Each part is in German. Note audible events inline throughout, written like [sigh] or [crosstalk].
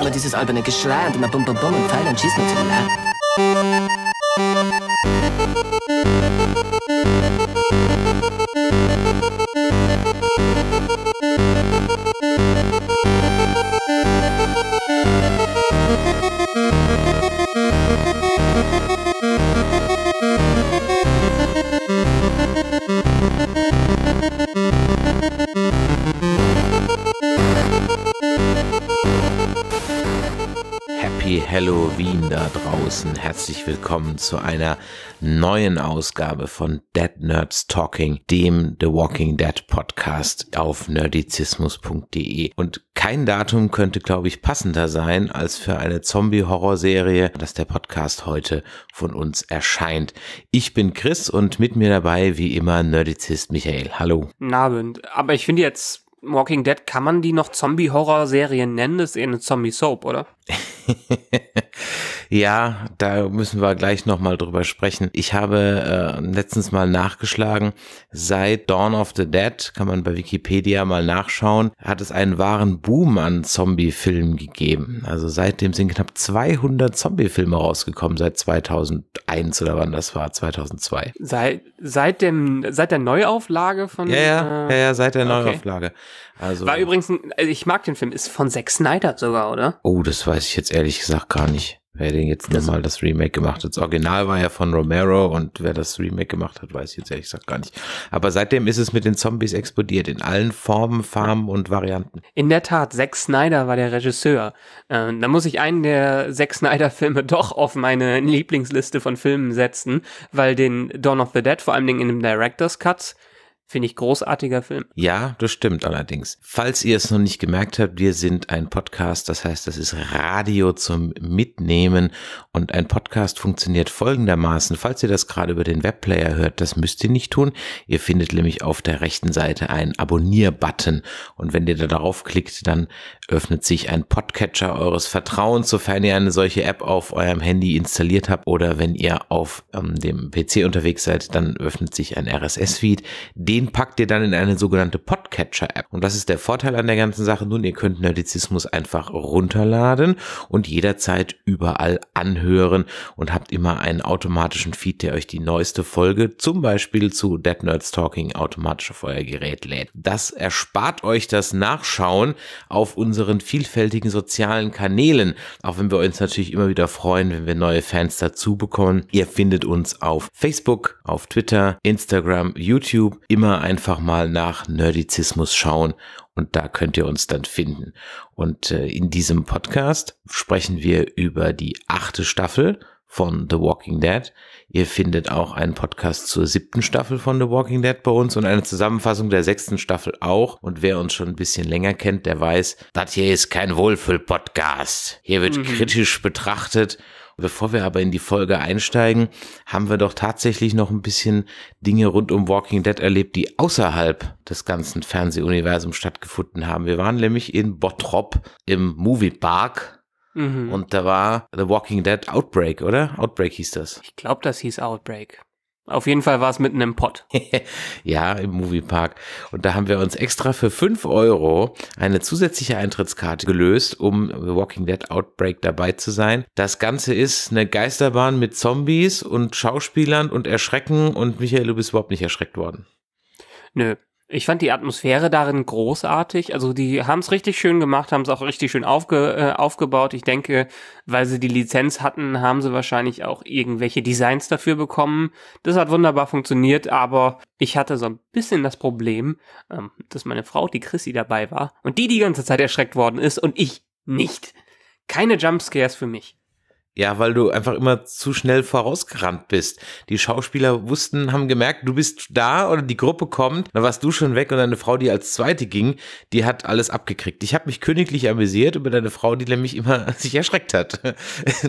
immer dieses alberne Geschrei und immer bum bum bum und Pfeil und schießen und so. da draußen. Herzlich willkommen zu einer neuen Ausgabe von Dead Nerds Talking, dem The Walking Dead Podcast auf nerdizismus.de. Und kein Datum könnte, glaube ich, passender sein als für eine Zombie-Horror-Serie, dass der Podcast heute von uns erscheint. Ich bin Chris und mit mir dabei wie immer Nerdizist Michael. Hallo. Abend. Aber ich finde jetzt Walking Dead, kann man die noch Zombie-Horror-Serien nennen? Das ist eher eine Zombie-Soap, oder? [laughs] Ja, da müssen wir gleich nochmal drüber sprechen. Ich habe äh, letztens mal nachgeschlagen, seit Dawn of the Dead, kann man bei Wikipedia mal nachschauen, hat es einen wahren Boom an Zombie-Filmen gegeben. Also seitdem sind knapp 200 Zombie-Filme rausgekommen, seit 2001 oder wann das war, 2002. Seit, seit, dem, seit der Neuauflage von... Ja, ja, äh, ja, ja, seit der Neuauflage. Okay. Also, war übrigens, ein, also ich mag den Film, ist von Zack Snyder sogar, oder? Oh, das weiß ich jetzt ehrlich gesagt gar nicht. Wer den jetzt das nochmal das Remake gemacht hat. Das Original war ja von Romero und wer das Remake gemacht hat, weiß ich jetzt ehrlich gesagt gar nicht. Aber seitdem ist es mit den Zombies explodiert, in allen Formen, Farben und Varianten. In der Tat, Zack Snyder war der Regisseur. Ähm, da muss ich einen der Zack Snyder-Filme [laughs] doch auf meine Lieblingsliste von Filmen setzen, weil den Dawn of the Dead, vor allen Dingen in dem Director's Cut, Finde ich großartiger Film. Ja, das stimmt allerdings. Falls ihr es noch nicht gemerkt habt, wir sind ein Podcast, das heißt, das ist Radio zum Mitnehmen und ein Podcast funktioniert folgendermaßen. Falls ihr das gerade über den Webplayer hört, das müsst ihr nicht tun. Ihr findet nämlich auf der rechten Seite einen Abonnier-Button und wenn ihr da drauf klickt, dann öffnet sich ein Podcatcher eures Vertrauens, sofern ihr eine solche App auf eurem Handy installiert habt oder wenn ihr auf ähm, dem PC unterwegs seid, dann öffnet sich ein RSS-Feed, den den packt ihr dann in eine sogenannte Podcatcher-App. Und das ist der Vorteil an der ganzen Sache. Nun, ihr könnt Nerdizismus einfach runterladen und jederzeit überall anhören und habt immer einen automatischen Feed, der euch die neueste Folge, zum Beispiel zu Dead Nerds Talking, automatisch auf euer Gerät lädt. Das erspart euch das Nachschauen auf unseren vielfältigen sozialen Kanälen, auch wenn wir uns natürlich immer wieder freuen, wenn wir neue Fans dazu bekommen. Ihr findet uns auf Facebook, auf Twitter, Instagram, YouTube, immer immer einfach mal nach Nerdizismus schauen und da könnt ihr uns dann finden. Und äh, in diesem Podcast sprechen wir über die achte Staffel von The Walking Dead. Ihr findet auch einen Podcast zur siebten Staffel von The Walking Dead bei uns und eine Zusammenfassung der sechsten Staffel auch. Und wer uns schon ein bisschen länger kennt, der weiß, das hier ist kein Wohlfühl-Podcast. Hier wird mhm. kritisch betrachtet. Bevor wir aber in die Folge einsteigen, haben wir doch tatsächlich noch ein bisschen Dinge rund um Walking Dead erlebt, die außerhalb des ganzen Fernsehuniversums stattgefunden haben. Wir waren nämlich in Bottrop im Movie Park Mhm. Und da war The Walking Dead Outbreak, oder? Outbreak hieß das. Ich glaube, das hieß Outbreak. Auf jeden Fall war es mitten im Pott. [laughs] ja, im Moviepark. Und da haben wir uns extra für 5 Euro eine zusätzliche Eintrittskarte gelöst, um The Walking Dead Outbreak dabei zu sein. Das Ganze ist eine Geisterbahn mit Zombies und Schauspielern und Erschrecken und Michael, du bist überhaupt nicht erschreckt worden. Nö, ich fand die Atmosphäre darin großartig. Also die haben es richtig schön gemacht, haben es auch richtig schön aufge, äh, aufgebaut. Ich denke, weil sie die Lizenz hatten, haben sie wahrscheinlich auch irgendwelche Designs dafür bekommen. Das hat wunderbar funktioniert, aber ich hatte so ein bisschen das Problem, ähm, dass meine Frau, die Chrissy, dabei war und die die ganze Zeit erschreckt worden ist und ich nicht. Keine Jumpscares für mich. Ja, weil du einfach immer zu schnell vorausgerannt bist. Die Schauspieler wussten, haben gemerkt, du bist da oder die Gruppe kommt, dann warst du schon weg und deine Frau, die als zweite ging, die hat alles abgekriegt. Ich habe mich königlich amüsiert über deine Frau, die nämlich immer [laughs] sich erschreckt hat. [laughs]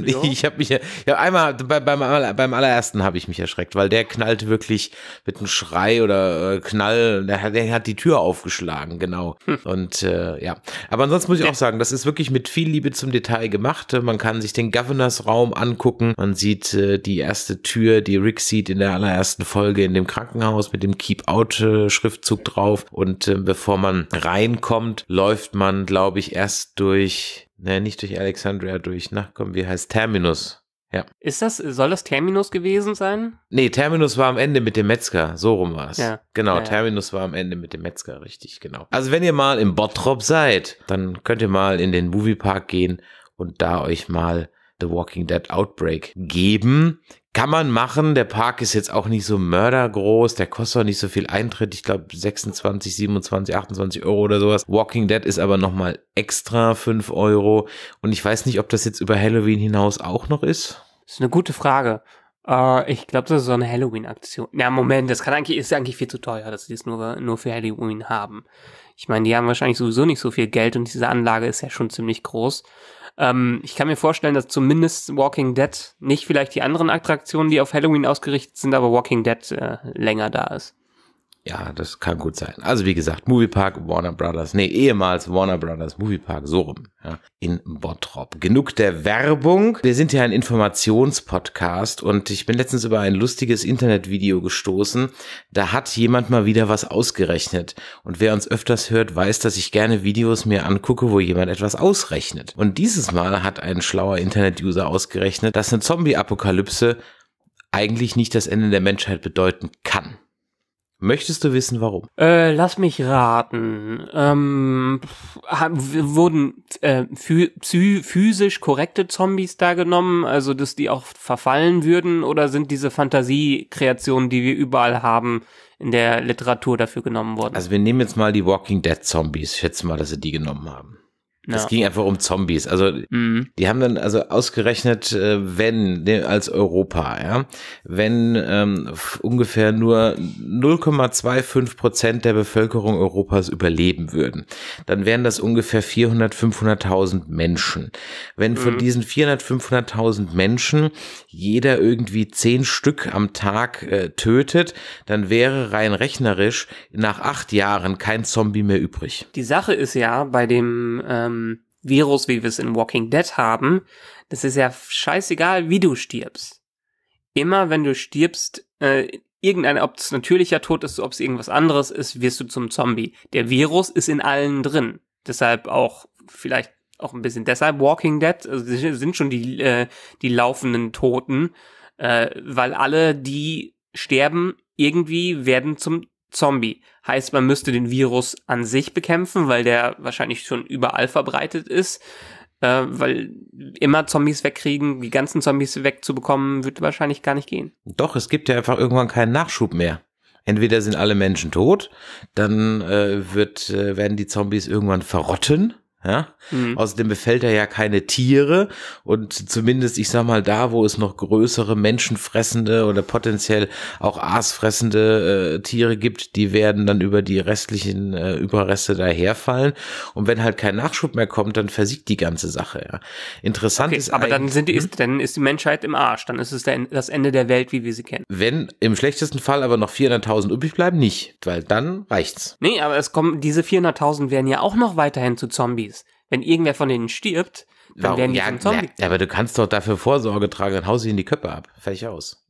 Jo. Ich habe mich, ja, einmal beim, beim allerersten habe ich mich erschreckt, weil der knallte wirklich mit einem Schrei oder äh, Knall, der, der hat die Tür aufgeschlagen, genau. Hm. Und äh, ja, aber ansonsten muss ich auch sagen, das ist wirklich mit viel Liebe zum Detail gemacht. Man kann sich den Governors Krankenhausraum angucken. Man sieht äh, die erste Tür, die Rick sieht in der allerersten Folge in dem Krankenhaus mit dem Keep-Out-Schriftzug drauf. Und äh, bevor man reinkommt, läuft man, glaube ich, erst durch, ne, nicht durch Alexandria, durch, na komm, wie heißt Terminus? Ja. Ist das, soll das Terminus gewesen sein? Nee, Terminus war am Ende mit dem Metzger, so rum war es. Ja. Genau, ja, Terminus war am Ende mit dem Metzger, richtig, genau. Also wenn ihr mal im Bottrop seid, dann könnt ihr mal in den Moviepark gehen und da euch mal The Walking Dead Outbreak geben. Kann man machen. Der Park ist jetzt auch nicht so mördergroß. Der kostet auch nicht so viel Eintritt. Ich glaube 26, 27, 28 Euro oder sowas. Walking Dead ist aber nochmal extra 5 Euro. Und ich weiß nicht, ob das jetzt über Halloween hinaus auch noch ist. Das ist eine gute Frage. Uh, ich glaube, das ist so eine Halloween-Aktion. ja, Moment, das kann eigentlich, ist eigentlich viel zu teuer, dass sie das nur, nur für Halloween haben. Ich meine, die haben wahrscheinlich sowieso nicht so viel Geld und diese Anlage ist ja schon ziemlich groß. Ähm, ich kann mir vorstellen, dass zumindest Walking Dead, nicht vielleicht die anderen Attraktionen, die auf Halloween ausgerichtet sind, aber Walking Dead äh, länger da ist. Ja, das kann gut sein. Also wie gesagt, Movie Park Warner Brothers, nee, ehemals Warner Brothers Movie Park, so rum, ja, in Bottrop. Genug der Werbung. Wir sind ja ein Informationspodcast und ich bin letztens über ein lustiges Internetvideo gestoßen. Da hat jemand mal wieder was ausgerechnet. Und wer uns öfters hört, weiß, dass ich gerne Videos mir angucke, wo jemand etwas ausrechnet. Und dieses Mal hat ein schlauer Internet-User ausgerechnet, dass eine Zombie-Apokalypse eigentlich nicht das Ende der Menschheit bedeuten kann. Möchtest du wissen, warum? Äh, lass mich raten. Ähm, wurden äh, physisch korrekte Zombies da genommen, also dass die auch verfallen würden, oder sind diese Fantasiekreationen, die wir überall haben, in der Literatur dafür genommen worden? Also wir nehmen jetzt mal die Walking Dead Zombies. schätze mal, dass sie die genommen haben. Es ja. ging einfach um Zombies. Also mhm. die haben dann also ausgerechnet, äh, wenn ne, als Europa, ja, wenn ähm, ungefähr nur 0,25 Prozent der Bevölkerung Europas überleben würden, dann wären das ungefähr 400, 500.000 Menschen. Wenn von mhm. diesen 400, 500.000 Menschen jeder irgendwie zehn Stück am Tag äh, tötet, dann wäre rein rechnerisch nach acht Jahren kein Zombie mehr übrig. Die Sache ist ja bei dem ähm ähm, Virus, wie wir es in Walking Dead haben, das ist ja scheißegal, wie du stirbst. Immer wenn du stirbst, äh, irgendein, ob es natürlicher Tod ist, ob es irgendwas anderes ist, wirst du zum Zombie. Der Virus ist in allen drin. Deshalb auch vielleicht auch ein bisschen deshalb Walking Dead also sind schon die äh, die laufenden Toten, äh, weil alle die sterben irgendwie werden zum Zombie. Heißt, man müsste den Virus an sich bekämpfen, weil der wahrscheinlich schon überall verbreitet ist. Äh, weil immer Zombies wegkriegen, die ganzen Zombies wegzubekommen, wird wahrscheinlich gar nicht gehen. Doch, es gibt ja einfach irgendwann keinen Nachschub mehr. Entweder sind alle Menschen tot, dann äh, wird, äh, werden die Zombies irgendwann verrotten ja? Mhm. Außerdem befällt er ja keine Tiere und zumindest, ich sag mal, da, wo es noch größere menschenfressende oder potenziell auch aasfressende äh, Tiere gibt, die werden dann über die restlichen äh, Überreste daherfallen. Und wenn halt kein Nachschub mehr kommt, dann versiegt die ganze Sache. Ja? Interessant okay, ist. Aber dann, sind die, mhm. ist, dann ist die Menschheit im Arsch. Dann ist es der, das Ende der Welt, wie wir sie kennen. Wenn im schlechtesten Fall aber noch 400.000 übrig bleiben, nicht, weil dann reicht's. Nee, aber es kommen, diese 400.000 werden ja auch noch weiterhin zu Zombies wenn irgendwer von denen stirbt, dann werden die ja, zum Zombie. Ja, aber du kannst doch dafür Vorsorge tragen, dann hau sie in die Köpfe ab. Fertig aus.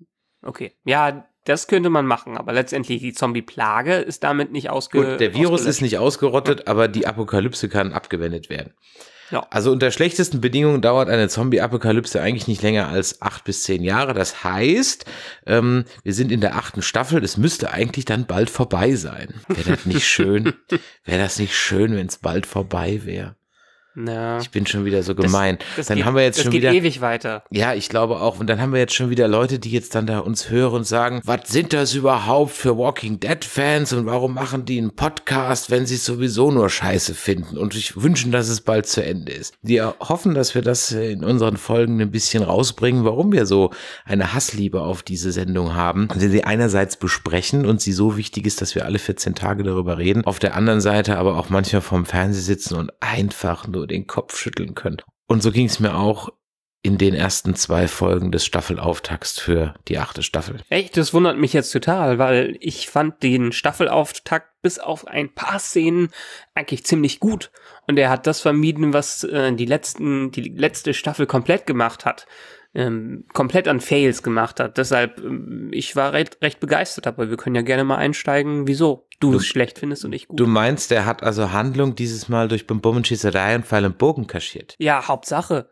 Okay. Ja, das könnte man machen, aber letztendlich die Zombie-Plage ist damit nicht ausgerottet. Der Virus ist nicht ausgerottet, aber die Apokalypse kann abgewendet werden. Ja. Also unter schlechtesten Bedingungen dauert eine Zombie-Apokalypse eigentlich nicht länger als acht bis zehn Jahre. Das heißt, ähm, wir sind in der achten Staffel. das müsste eigentlich dann bald vorbei sein. Wäre das nicht schön? [laughs] wäre das nicht schön, wenn es bald vorbei wäre? Ja. Ich bin schon wieder so gemein. Das, das dann geht, haben wir jetzt schon wieder, ewig weiter. Ja, ich glaube auch. Und dann haben wir jetzt schon wieder Leute, die jetzt dann da uns hören und sagen, was sind das überhaupt für Walking Dead Fans und warum machen die einen Podcast, wenn sie es sowieso nur Scheiße finden? Und ich wünsche, dass es bald zu Ende ist. Wir hoffen, dass wir das in unseren Folgen ein bisschen rausbringen, warum wir so eine Hassliebe auf diese Sendung haben, die also sie einerseits besprechen und sie so wichtig ist, dass wir alle 14 Tage darüber reden, auf der anderen Seite aber auch manchmal vorm Fernseh sitzen und einfach nur nur den Kopf schütteln können. Und so ging es mir auch in den ersten zwei Folgen des Staffelauftakts für die achte Staffel. Echt, das wundert mich jetzt total, weil ich fand den Staffelauftakt bis auf ein paar Szenen eigentlich ziemlich gut und er hat das vermieden, was äh, die letzten die letzte Staffel komplett gemacht hat ähm, komplett an Fails gemacht hat. Deshalb, ähm, ich war recht, recht begeistert, aber wir können ja gerne mal einsteigen, wieso du, du es schlecht findest und ich gut. Du meinst, er hat also Handlung dieses Mal durch Bombenschießerei und Pfeil und Bogen kaschiert? Ja, Hauptsache.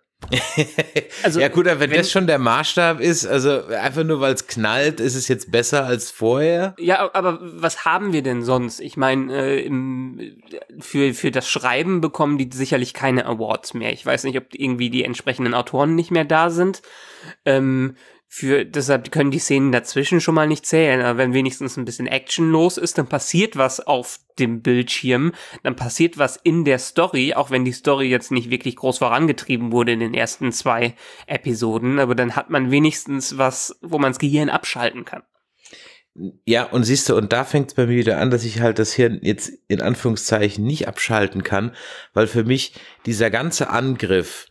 [laughs] also, ja gut, aber wenn, wenn, das schon der Maßstab ist, also einfach nur weil es knallt, ist es jetzt besser als vorher. Ja, aber was haben wir denn sonst? Ich meine, äh, für, für das Schreiben bekommen die sicherlich keine Awards mehr. Ich weiß nicht, ob irgendwie die entsprechenden Autoren nicht mehr da sind. Ähm, für, deshalb können die Szenen dazwischen schon mal nicht zählen, aber wenn wenigstens ein bisschen Action los ist, dann passiert was auf dem Bildschirm, dann passiert was in der Story, auch wenn die Story jetzt nicht wirklich groß vorangetrieben wurde in den ersten zwei Episoden, aber dann hat man wenigstens was, wo man das Gehirn abschalten kann. Ja, und siehst du, und da fängt es bei mir wieder an, dass ich halt das Hirn jetzt in Anführungszeichen nicht abschalten kann, weil für mich dieser ganze Angriff,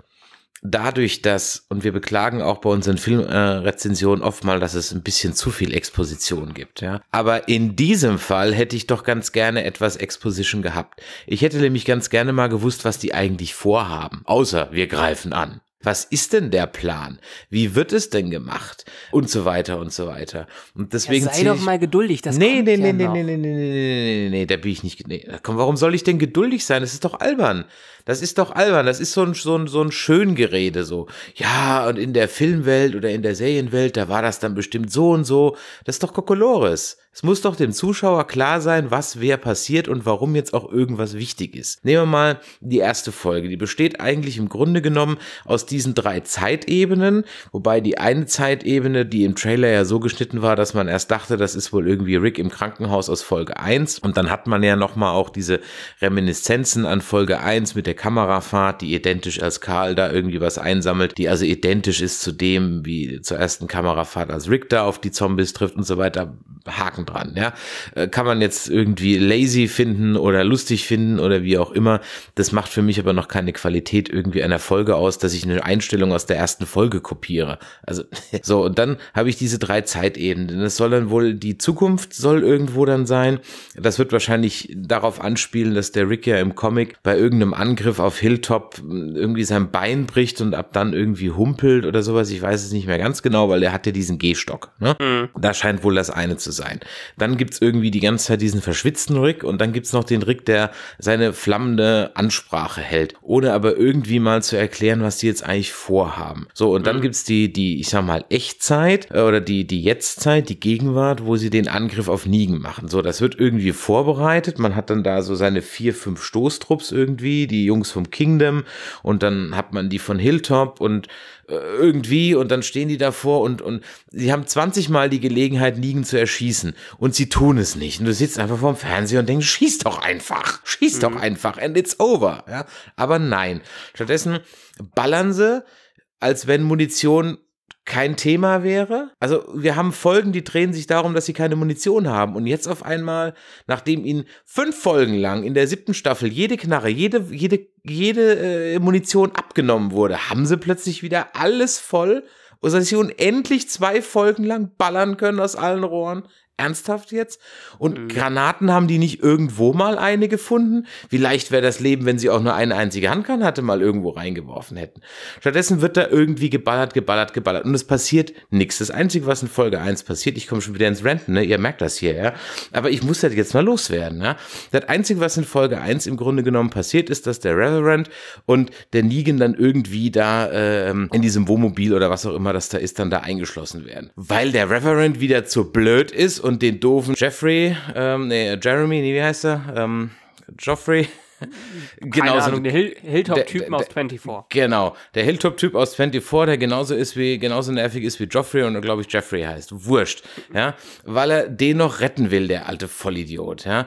dadurch, dass, und wir beklagen auch bei unseren Filmrezensionen äh, oft mal, dass es ein bisschen zu viel Exposition gibt, ja. Aber in diesem Fall hätte ich doch ganz gerne etwas Exposition gehabt. Ich hätte nämlich ganz gerne mal gewusst, was die eigentlich vorhaben. Außer wir greifen an. Was ist denn der Plan? Wie wird es denn gemacht? Und so weiter und so weiter. Und deswegen ja, sei doch mal geduldig, das nee, kommt nee, nee, ja nee, nee, nee, nee, nee, nee, nee, da bin ich nicht nee. Komm, warum soll ich denn geduldig sein? Das ist doch albern. Das ist doch albern, das ist so ein so ein so ein Schöngerede so. Ja, und in der Filmwelt oder in der Serienwelt, da war das dann bestimmt so und so. Das ist doch Kokolores. Es muss doch dem Zuschauer klar sein, was wer passiert und warum jetzt auch irgendwas wichtig ist. Nehmen wir mal die erste Folge. Die besteht eigentlich im Grunde genommen aus diesen drei Zeitebenen, wobei die eine Zeitebene, die im Trailer ja so geschnitten war, dass man erst dachte, das ist wohl irgendwie Rick im Krankenhaus aus Folge 1 und dann hat man ja nochmal auch diese Reminiszenzen an Folge 1 mit der Kamerafahrt, die identisch als Karl da irgendwie was einsammelt, die also identisch ist zu dem, wie zur ersten Kamerafahrt, als Rick da auf die Zombies trifft und so weiter, haken dran. Ja? Äh, kann man jetzt irgendwie lazy finden oder lustig finden oder wie auch immer. Das macht für mich aber noch keine Qualität irgendwie einer Folge aus, dass ich eine Einstellung aus der ersten Folge kopiere. Also [laughs] so, und dann habe ich diese drei Zeitebenen. Das soll dann wohl, die Zukunft soll irgendwo dann sein. Das wird wahrscheinlich darauf anspielen, dass der Rick ja im Comic bei irgendeinem Angriff auf Hilltop hm, irgendwie sein Bein bricht und ab dann irgendwie humpelt oder sowas. Ich weiß es nicht mehr ganz genau, weil er hat ja diesen Gehstock. Ne? Mhm. Da scheint wohl das eine zu sein. Dann gibt's irgendwie die ganze Zeit diesen verschwitzten Rick und dann gibt's noch den Rick, der seine flammende Ansprache hält, ohne aber irgendwie mal zu erklären, was die jetzt eigentlich vorhaben. So, und dann mhm. gibt's die, die, ich sag mal, Echtzeit äh, oder die, die Jetztzeit, die Gegenwart, wo sie den Angriff auf Nigen machen. So, das wird irgendwie vorbereitet. Man hat dann da so seine vier, fünf Stoßtrupps irgendwie, die Jungs vom Kingdom und dann hat man die von Hilltop und äh, irgendwie und dann stehen die davor und, und sie haben 20 Mal die Gelegenheit, Negan zu erschießen und sie tun es nicht. Und du sitzt einfach vorm Fernseher und denkst, schieß doch einfach, schieß mhm. doch einfach and it's over. Ja? Aber nein, stattdessen ballern sie, als wenn Munition kein Thema wäre. Also wir haben Folgen, die drehen sich darum, dass sie keine Munition haben. Und jetzt auf einmal, nachdem ihnen fünf Folgen lang in der siebten Staffel jede Knarre, jede, jede, jede äh, Munition abgenommen wurde, haben sie plötzlich wieder alles voll, sodass sie unendlich zwei Folgen lang ballern können aus allen Rohren. Ernsthaft jetzt? Und mhm. Granaten haben die nicht irgendwo mal eine gefunden? Wie leicht wäre das Leben, wenn sie auch nur eine einzige Handgranate mal irgendwo reingeworfen hätten? Stattdessen wird da irgendwie geballert, geballert, geballert. Und es passiert nichts. Das Einzige, was in Folge 1 passiert, ich komme schon wieder ins Renten, ne? ihr merkt das hier, ja. Aber ich muss das jetzt mal loswerden. Ne? Das Einzige, was in Folge 1 im Grunde genommen passiert, ist, dass der Reverend und der Negan dann irgendwie da ähm, in diesem Wohnmobil oder was auch immer das da ist, dann da eingeschlossen werden. Weil der Reverend wieder zu blöd ist und den doofen Jeffrey, ähm, nee, Jeremy, nee, wie heißt er? Ähm, Joffrey. genau, [laughs] Keine so ein Hill Hilltop-Typen aus 24. Genau, der Hilltop-Typ aus 24, der genauso ist wie, genauso nervig ist wie Joffrey und glaube ich Jeffrey heißt. Wurscht, ja, weil er den noch retten will, der alte Vollidiot, ja.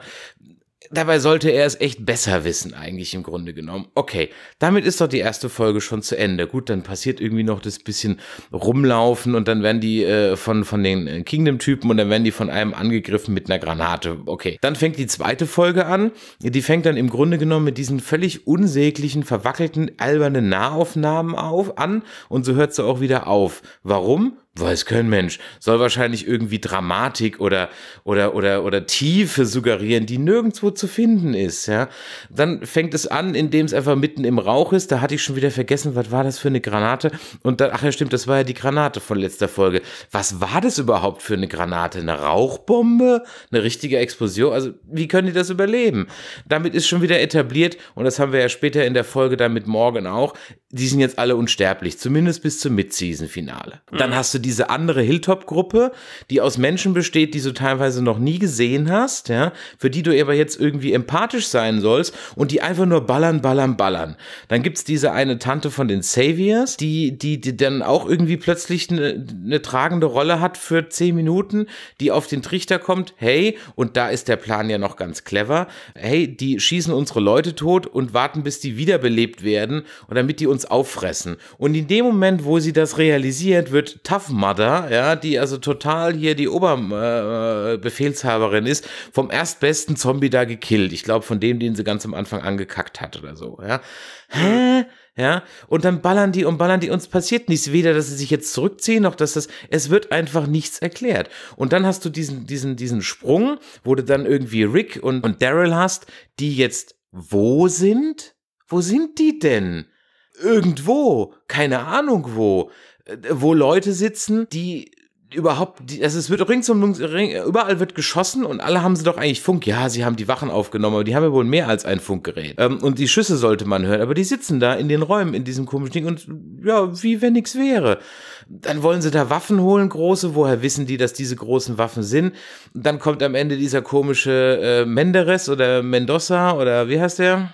Dabei sollte er es echt besser wissen, eigentlich im Grunde genommen. Okay, damit ist doch die erste Folge schon zu Ende. Gut, dann passiert irgendwie noch das bisschen rumlaufen und dann werden die äh, von, von den äh, Kingdom-Typen und dann werden die von einem angegriffen mit einer Granate. Okay, dann fängt die zweite Folge an. Die fängt dann im Grunde genommen mit diesen völlig unsäglichen, verwackelten, albernen Nahaufnahmen auf, an und so hört sie auch wieder auf. Warum? Weiß kein Mensch. Soll wahrscheinlich irgendwie Dramatik oder, oder, oder, oder Tiefe suggerieren, die nirgendwo zu finden ist, ja. Dann fängt es an, indem es einfach mitten im Rauch ist. Da hatte ich schon wieder vergessen, was war das für eine Granate? Und dann, ach ja, stimmt, das war ja die Granate von letzter Folge. Was war das überhaupt für eine Granate? Eine Rauchbombe? Eine richtige Explosion? Also, wie können die das überleben? Damit ist schon wieder etabliert, und das haben wir ja später in der Folge dann mit Morgan auch, die sind jetzt alle unsterblich. Zumindest bis zum Mid-Season-Finale. Dann mhm. hast du diese andere Hilltop-Gruppe, die aus Menschen besteht, die du teilweise noch nie gesehen hast, ja, für die du aber jetzt irgendwie empathisch sein sollst und die einfach nur ballern, ballern, ballern. Dann gibt es diese eine Tante von den Saviors, die, die, die dann auch irgendwie plötzlich eine ne tragende Rolle hat für zehn Minuten, die auf den Trichter kommt, hey, und da ist der Plan ja noch ganz clever, hey, die schießen unsere Leute tot und warten, bis die wiederbelebt werden und damit die uns auffressen. Und in dem Moment, wo sie das realisiert, wird Tough Mother, ja, die also total hier die Oberbefehlshaberin äh, äh ist, vom erstbesten Zombie da gekillt. Ich glaube, von dem, den sie ganz am Anfang angekackt hat oder so, ja. Hä? Ja, und dann ballern die und ballern die und es passiert nichts. Weder, dass sie sich jetzt zurückziehen, noch dass das, es wird einfach nichts erklärt. Und dann hast du diesen, diesen, diesen Sprung, wo du dann irgendwie Rick und, und Daryl hast, die jetzt wo sind? Wo sind die denn? Irgendwo, keine Ahnung wo. Äh, wo Leute sitzen, die überhaupt, die, also es wird rings um überall wird geschossen und alle haben sie doch eigentlich Funk. Ja, sie haben die Wachen aufgenommen, aber die haben ja wohl mehr als ein Funkgerät. Ähm, und die Schüsse sollte man hören, aber die sitzen da in den Räumen in diesem komischen Ding und ja, wie wenn nichts wäre. Dann wollen sie da Waffen holen, große. Woher wissen die, dass diese großen Waffen sind? dann kommt am Ende dieser komische äh, Menderes oder Mendoza oder wie heißt der?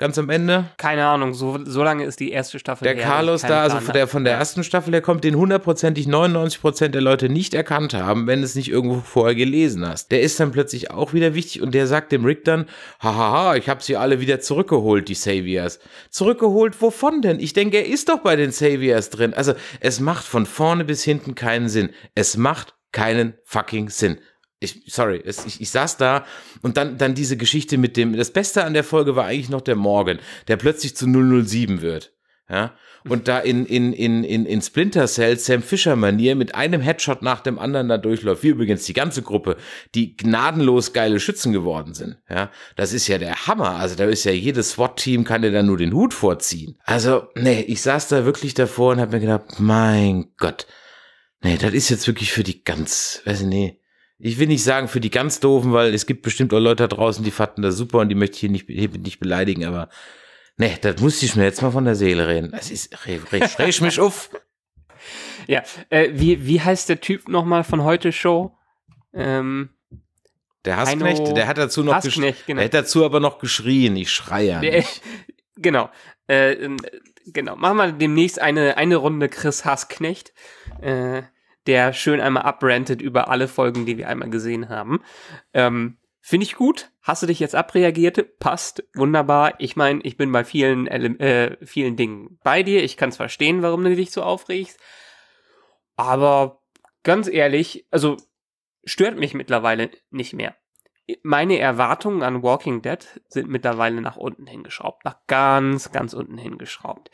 ganz am Ende? Keine Ahnung, so, so lange ist die erste Staffel. Der her, Carlos da, also von der, von der ersten Staffel der kommt, den hundertprozentig 99 Prozent der Leute nicht erkannt haben, wenn du es nicht irgendwo vorher gelesen hast. Der ist dann plötzlich auch wieder wichtig und der sagt dem Rick dann, hahaha, ich habe sie alle wieder zurückgeholt, die Saviors. Zurückgeholt, wovon denn? Ich denke, er ist doch bei den Saviors drin. Also es macht von vorne bis hinten keinen Sinn. Es macht keinen fucking Sinn ich, sorry, es, ich, ich saß da und dann, dann diese Geschichte mit dem, das Beste an der Folge war eigentlich noch der Morgan, der plötzlich zu 007 wird. Ja, und da in, in, in, in, in Splinter Cell Sam Fisher Manier mit einem Headshot nach dem anderen da durchläuft, wie übrigens die ganze Gruppe, die gnadenlos geile Schützen geworden sind. Ja, das ist ja der Hammer. Also da ist ja jedes SWAT-Team kann dir da nur den Hut vorziehen. Also, nee, ich saß da wirklich davor und hab mir gedacht, mein Gott, nee, das ist jetzt wirklich für die ganz, weiß ich, nicht, ich will nicht sagen für die ganz doofen, weil es gibt bestimmt auch Leute da draußen, die fanden das super und die möchte ich hier nicht, hier nicht beleidigen, aber ne, das muss ich mir jetzt mal von der Seele reden. Das ist, schräg mich auf. [laughs] Ja, äh, wie, wie heißt der Typ nochmal von heute Show? Ähm, der Hassknecht, der hat dazu noch Hassknecht, genau. der hat dazu aber noch geschrien, ich schreie. ja nicht. [laughs] Genau. Äh, genau. Machen wir demnächst eine, eine Runde Chris Hassknecht. Äh, der schön einmal abrantet über alle Folgen, die wir einmal gesehen haben. Ähm, Finde ich gut. Hast du dich jetzt abreagiert? Passt. Wunderbar. Ich meine, ich bin bei vielen, äh, vielen Dingen bei dir. Ich kann es verstehen, warum du dich so aufregst. Aber ganz ehrlich, also stört mich mittlerweile nicht mehr. Meine Erwartungen an Walking Dead sind mittlerweile nach unten hingeschraubt. Nach ganz, ganz unten hingeschraubt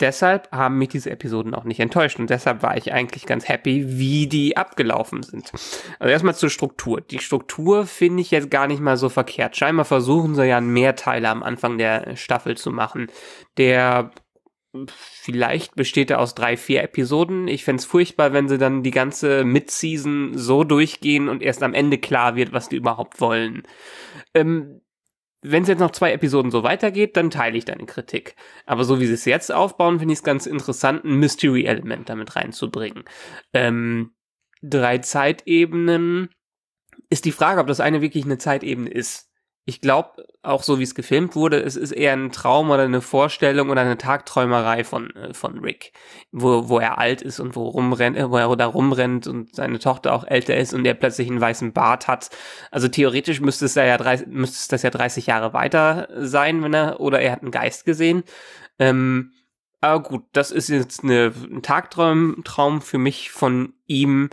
deshalb haben mich diese Episoden auch nicht enttäuscht und deshalb war ich eigentlich ganz happy, wie die abgelaufen sind. Also erstmal zur Struktur. Die Struktur finde ich jetzt gar nicht mal so verkehrt. Scheinbar versuchen sie ja mehr Teile am Anfang der Staffel zu machen. Der vielleicht besteht er aus drei, vier Episoden. Ich fände furchtbar, wenn sie dann die ganze Mid-Season so durchgehen und erst am Ende klar wird, was die überhaupt wollen. Ähm, wenn es jetzt noch zwei Episoden so weitergeht, dann teile ich deine Kritik. Aber so wie sie es jetzt aufbauen, finde ich es ganz interessant, ein Mystery-Element damit reinzubringen. Ähm, drei Zeitebenen ist die Frage, ob das eine wirklich eine Zeitebene ist ich glaube, auch so wie es gefilmt wurde, es ist eher ein Traum oder eine Vorstellung oder eine Tagträumerei von, äh, von Rick, wo, wo er alt ist und wo, rumrennt, äh, wo er da rumrennt und seine Tochter auch älter ist und er plötzlich einen weißen Bart hat. Also theoretisch müsste es, da ja 30, müsste es das ja 30 Jahre weiter sein, wenn er, oder er hat einen Geist gesehen. Ähm, aber gut, das ist jetzt eine, ein Tagtraum Traum für mich von ihm,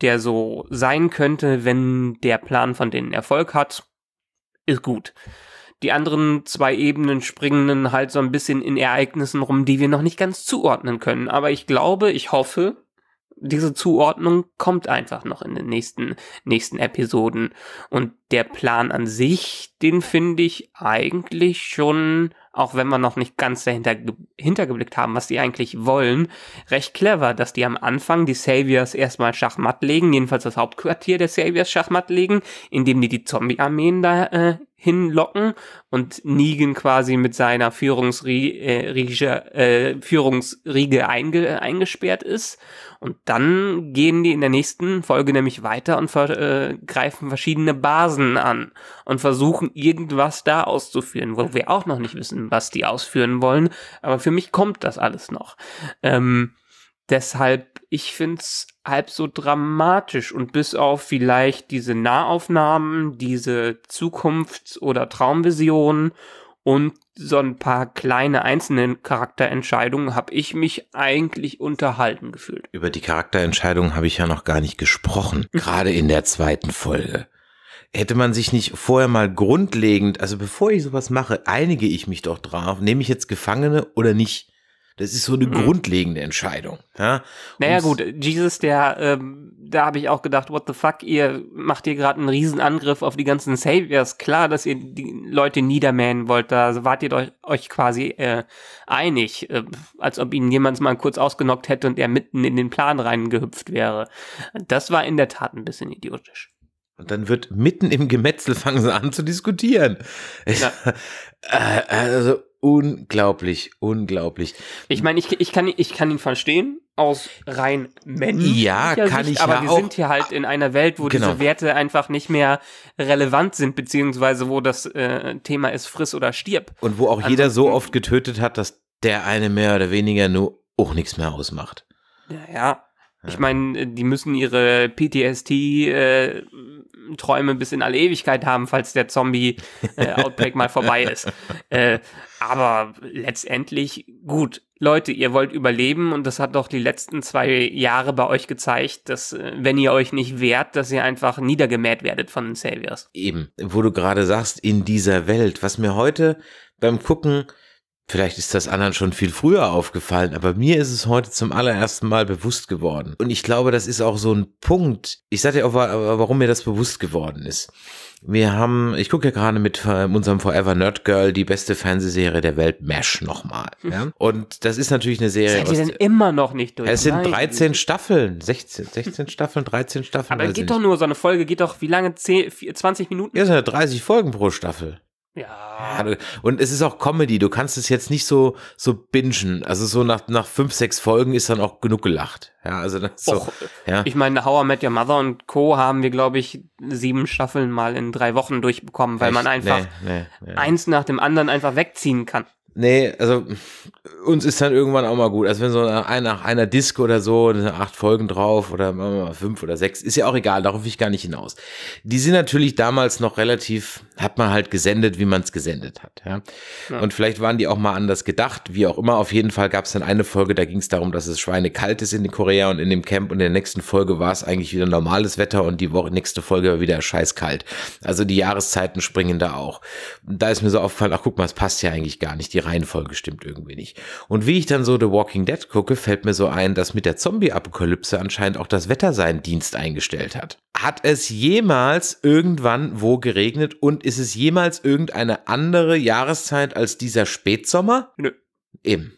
der so sein könnte, wenn der Plan von denen Erfolg hat ist gut. Die anderen zwei Ebenen springen halt so ein bisschen in Ereignissen rum, die wir noch nicht ganz zuordnen können. Aber ich glaube, ich hoffe, diese Zuordnung kommt einfach noch in den nächsten, nächsten Episoden. Und der Plan an sich, den finde ich eigentlich schon auch wenn wir noch nicht ganz dahinter hintergeblickt haben, was die eigentlich wollen, recht clever, dass die am Anfang die Saviors erstmal Schachmatt legen, jedenfalls das Hauptquartier der Saviors Schachmatt legen, indem die die Zombie-Armeen da äh, hinlocken und Negan quasi mit seiner Führungsriege, äh, äh, Führungsriege einge, eingesperrt ist. Und dann gehen die in der nächsten Folge nämlich weiter und ver äh, greifen verschiedene Basen an und versuchen irgendwas da auszuführen, wo wir auch noch nicht wissen, was die ausführen wollen. Aber für mich kommt das alles noch. Ähm, deshalb, ich find's halb so dramatisch und bis auf vielleicht diese Nahaufnahmen, diese Zukunfts- oder Traumvisionen und so ein paar kleine einzelne Charakterentscheidungen habe ich mich eigentlich unterhalten gefühlt. Über die Charakterentscheidungen habe ich ja noch gar nicht gesprochen, [laughs] gerade in der zweiten Folge. Hätte man sich nicht vorher mal grundlegend, also bevor ich sowas mache, einige ich mich doch drauf, nehme ich jetzt Gefangene oder nicht? Das ist so eine mhm. grundlegende Entscheidung. Ja? Naja gut, Jesus, der, ähm, da habe ich auch gedacht, what the fuck, ihr macht hier gerade einen Riesenangriff auf die ganzen Saviors. Klar, dass ihr die Leute niedermähen wollt, da wart ihr euch, euch quasi äh, einig, äh, als ob ihnen jemand mal kurz ausgenockt hätte und er mitten in den Plan reingehüpft wäre. Das war in der Tat ein bisschen idiotisch. Und dann wird mitten im Gemetzel fangen sie an zu diskutieren. Ja. [laughs] Äh, also unglaublich, unglaublich. Ich meine, ich, ich, kann, ich kann ihn verstehen aus rein männlicher ja, kann Sicht, ich aber ja wir auch. sind hier halt in einer Welt, wo genau. diese Werte einfach nicht mehr relevant sind, beziehungsweise wo das äh, Thema ist, friss oder stirb. Und wo auch Ansonsten, jeder so oft getötet hat, dass der eine mehr oder weniger nur auch nichts mehr ausmacht. Ja, ja. Ich meine, äh, die müssen ihre PTSD-Träume äh, bis in alle Ewigkeit haben, falls der Zombie-Outbreak äh, [laughs] mal vorbei ist. Äh, aber letztendlich, gut, Leute, ihr wollt überleben und das hat doch die letzten zwei Jahre bei euch gezeigt, dass äh, wenn ihr euch nicht wehrt, dass ihr einfach niedergemäht werdet von den Saviors. Eben, wo du gerade sagst, in dieser Welt, was mir heute beim Gucken Vielleicht ist das anderen schon viel früher aufgefallen, aber mir ist es heute zum allerersten Mal bewusst geworden. Und ich glaube, das ist auch so ein Punkt. Ich sage dir auch, warum mir das bewusst geworden ist. Wir haben, ich gucke ja gerade mit äh, unserem Forever Nerd Girl die beste Fernsehserie der Welt, MASH, nochmal. Hm. Ja? Und das ist natürlich eine Serie. Seid ihr denn immer noch nicht durch? Es sind Nein. 13 Staffeln, 16, 16 Staffeln, 13 Staffeln. Aber also geht doch nicht. nur, so eine Folge geht doch wie lange? 10, 20 Minuten? Ja, sind ja 30 Folgen pro Staffel. Ja. Und es ist auch Comedy. Du kannst es jetzt nicht so, so bingen. Also so nach, nach fünf, sechs Folgen ist dann auch genug gelacht. Ja, also das so, ja. Ich meine, How I Met Your Mother und Co. haben wir, glaube ich, sieben Staffeln mal in drei Wochen durchbekommen, weil Echt? man einfach nee, nee, nee. eins nach dem anderen einfach wegziehen kann. Nee, also uns ist dann irgendwann auch mal gut. Also wenn so nach einer, einer Disco oder so, acht Folgen drauf oder fünf oder sechs, ist ja auch egal, darauf will ich gar nicht hinaus. Die sind natürlich damals noch relativ, hat man halt gesendet, wie man es gesendet hat. Ja? ja? Und vielleicht waren die auch mal anders gedacht, wie auch immer. Auf jeden Fall gab es dann eine Folge, da ging es darum, dass es schweinekalt ist in Korea und in dem Camp und in der nächsten Folge war es eigentlich wieder normales Wetter und die Woche, nächste Folge war wieder scheißkalt. Also die Jahreszeiten springen da auch. Da ist mir so aufgefallen, ach guck mal, es passt ja eigentlich gar nicht. Die Reihenfolge stimmt irgendwie nicht. Und wie ich dann so The Walking Dead gucke, fällt mir so ein, dass mit der Zombie-Apokalypse anscheinend auch das Wetter seinen Dienst eingestellt hat. Hat es jemals irgendwann wo geregnet und ist es jemals irgendeine andere Jahreszeit als dieser Spätsommer? Nö. Eben.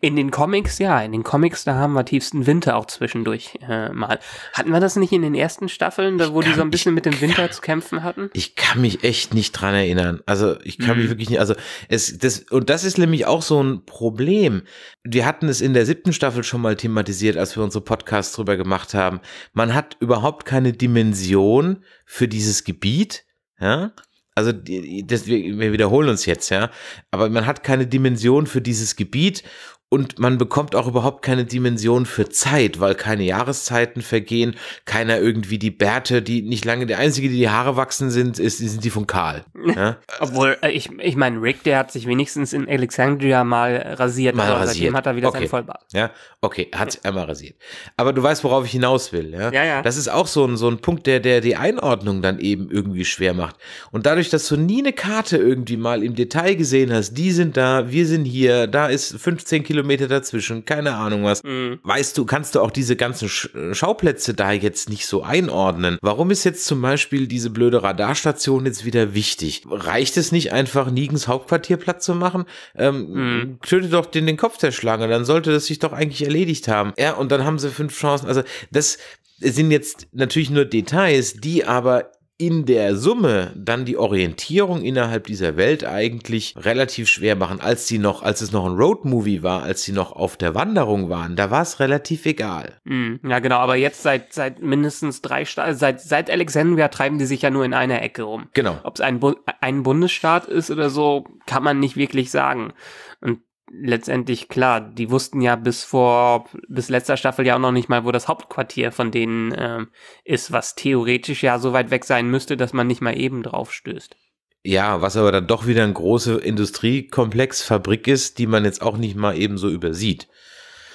In den Comics, ja, in den Comics, da haben wir tiefsten Winter auch zwischendurch äh, mal. Hatten wir das nicht in den ersten Staffeln, da, wo kann, die so ein bisschen mit dem Winter kann, zu kämpfen hatten? Ich kann mich echt nicht dran erinnern. Also ich kann mhm. mich wirklich nicht, also es, das, und das ist nämlich auch so ein Problem. Wir hatten es in der siebten Staffel schon mal thematisiert, als wir unsere Podcasts drüber gemacht haben. Man hat überhaupt keine Dimension für dieses Gebiet. Ja? Also das, wir wiederholen uns jetzt, ja. Aber man hat keine Dimension für dieses Gebiet und man bekommt auch überhaupt keine Dimension für Zeit, weil keine Jahreszeiten vergehen, keiner irgendwie die Bärte, die nicht lange, der einzige, die die Haare wachsen sind, ist, sind die von Karl. [laughs] Ja? Obwohl, äh, ich, ich meine, Rick, der hat sich wenigstens in Alexandria mal rasiert, mal aber also rasiert. seitdem hat er wieder okay. seinen Vollbart. Ja, okay, hat ja. er mal rasiert. Aber du weißt, worauf ich hinaus will. Ja, ja. ja. Das ist auch so ein, so ein Punkt, der, der die Einordnung dann eben irgendwie schwer macht. Und dadurch, dass du nie eine Karte irgendwie mal im Detail gesehen hast, die sind da, wir sind hier, da ist 15 Kilometer Kilometer dazwischen, keine Ahnung was. Mhm. Weißt du, kannst du auch diese ganzen Schauplätze da jetzt nicht so einordnen? Warum ist jetzt zum Beispiel diese blöde Radarstation jetzt wieder wichtig? Reicht es nicht einfach, Nigens Hauptquartier platt zu machen? Ähm, mhm. Töte doch den, den Kopf der Schlange, dann sollte das sich doch eigentlich erledigt haben. Ja, und dann haben sie fünf Chancen. Also das sind jetzt natürlich nur Details, die aber in der Summe dann die Orientierung innerhalb dieser Welt eigentlich relativ schwer machen. Als sie noch, als es noch ein Roadmovie war, als sie noch auf der Wanderung waren, da war es relativ egal. Mhm. Ja, genau, aber jetzt seit seit mindestens drei Staaten, seit seit Alexandria treiben die sich ja nur in einer Ecke rum. Genau. Ob es ein, Bu ein Bundesstaat ist oder so, kann man nicht wirklich sagen. Und letztendlich klar, die wussten ja bis vor, bis letzter Staffel ja auch noch nicht mal, wo das Hauptquartier von denen äh, ist, was theoretisch ja so weit weg sein müsste, dass man nicht mal eben drauf stößt. Ja, was aber dann doch wieder ein großer Industriekomplex, Fabrik ist, die man jetzt auch nicht mal eben so übersieht.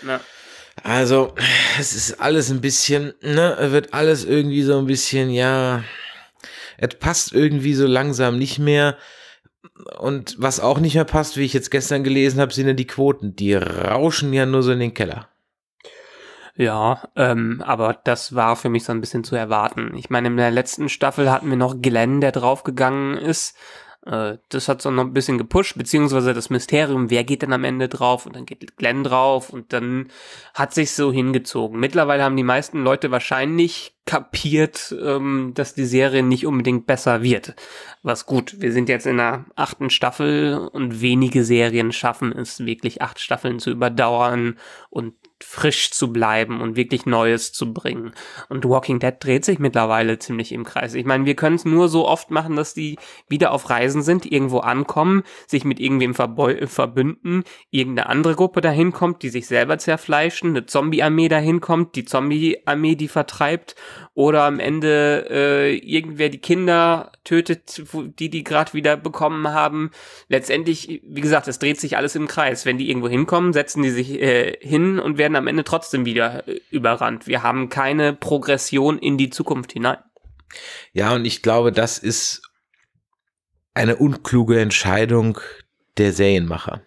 Na. Also, es ist alles ein bisschen, ne, wird alles irgendwie so ein bisschen, ja, es passt irgendwie so langsam nicht mehr und was auch nicht mehr passt, wie ich jetzt gestern gelesen habe, sind ja die Quoten. Die rauschen ja nur so in den Keller. Ja, ähm, aber das war für mich so ein bisschen zu erwarten. Ich meine, in der letzten Staffel hatten wir noch Glenn, der draufgegangen ist. Äh, das hat so noch ein bisschen gepusht, beziehungsweise das Mysterium, wer geht denn am Ende drauf und dann geht Glenn drauf und dann hat sich so hingezogen. Mittlerweile haben die meisten Leute wahrscheinlich kapiert, ähm, dass die Serie nicht unbedingt besser wird. Was gut, wir sind jetzt in der achten Staffel und wenige Serien schaffen es wirklich acht Staffeln zu überdauern und frisch zu bleiben und wirklich Neues zu bringen. Und Walking Dead dreht sich mittlerweile ziemlich im Kreis. Ich meine, wir können es nur so oft machen, dass die wieder auf Reisen sind, irgendwo ankommen, sich mit irgendwem äh, verbünden, irgendeine andere Gruppe dahin kommt, die sich selber zerfleischen, eine Zombie-Armee dahin kommt, die Zombie-Armee die vertreibt oder am Ende äh, irgendwer die Kinder tötet, die die gerade wieder bekommen haben. Letztendlich, wie gesagt, es dreht sich alles im Kreis. Wenn die irgendwo hinkommen, setzen die sich äh, hin und werden werden am Ende trotzdem wieder äh, überrannt. Wir haben keine Progression in die Zukunft hinein. Ja, und ich glaube, das ist eine unkluge Entscheidung der Serienmacher.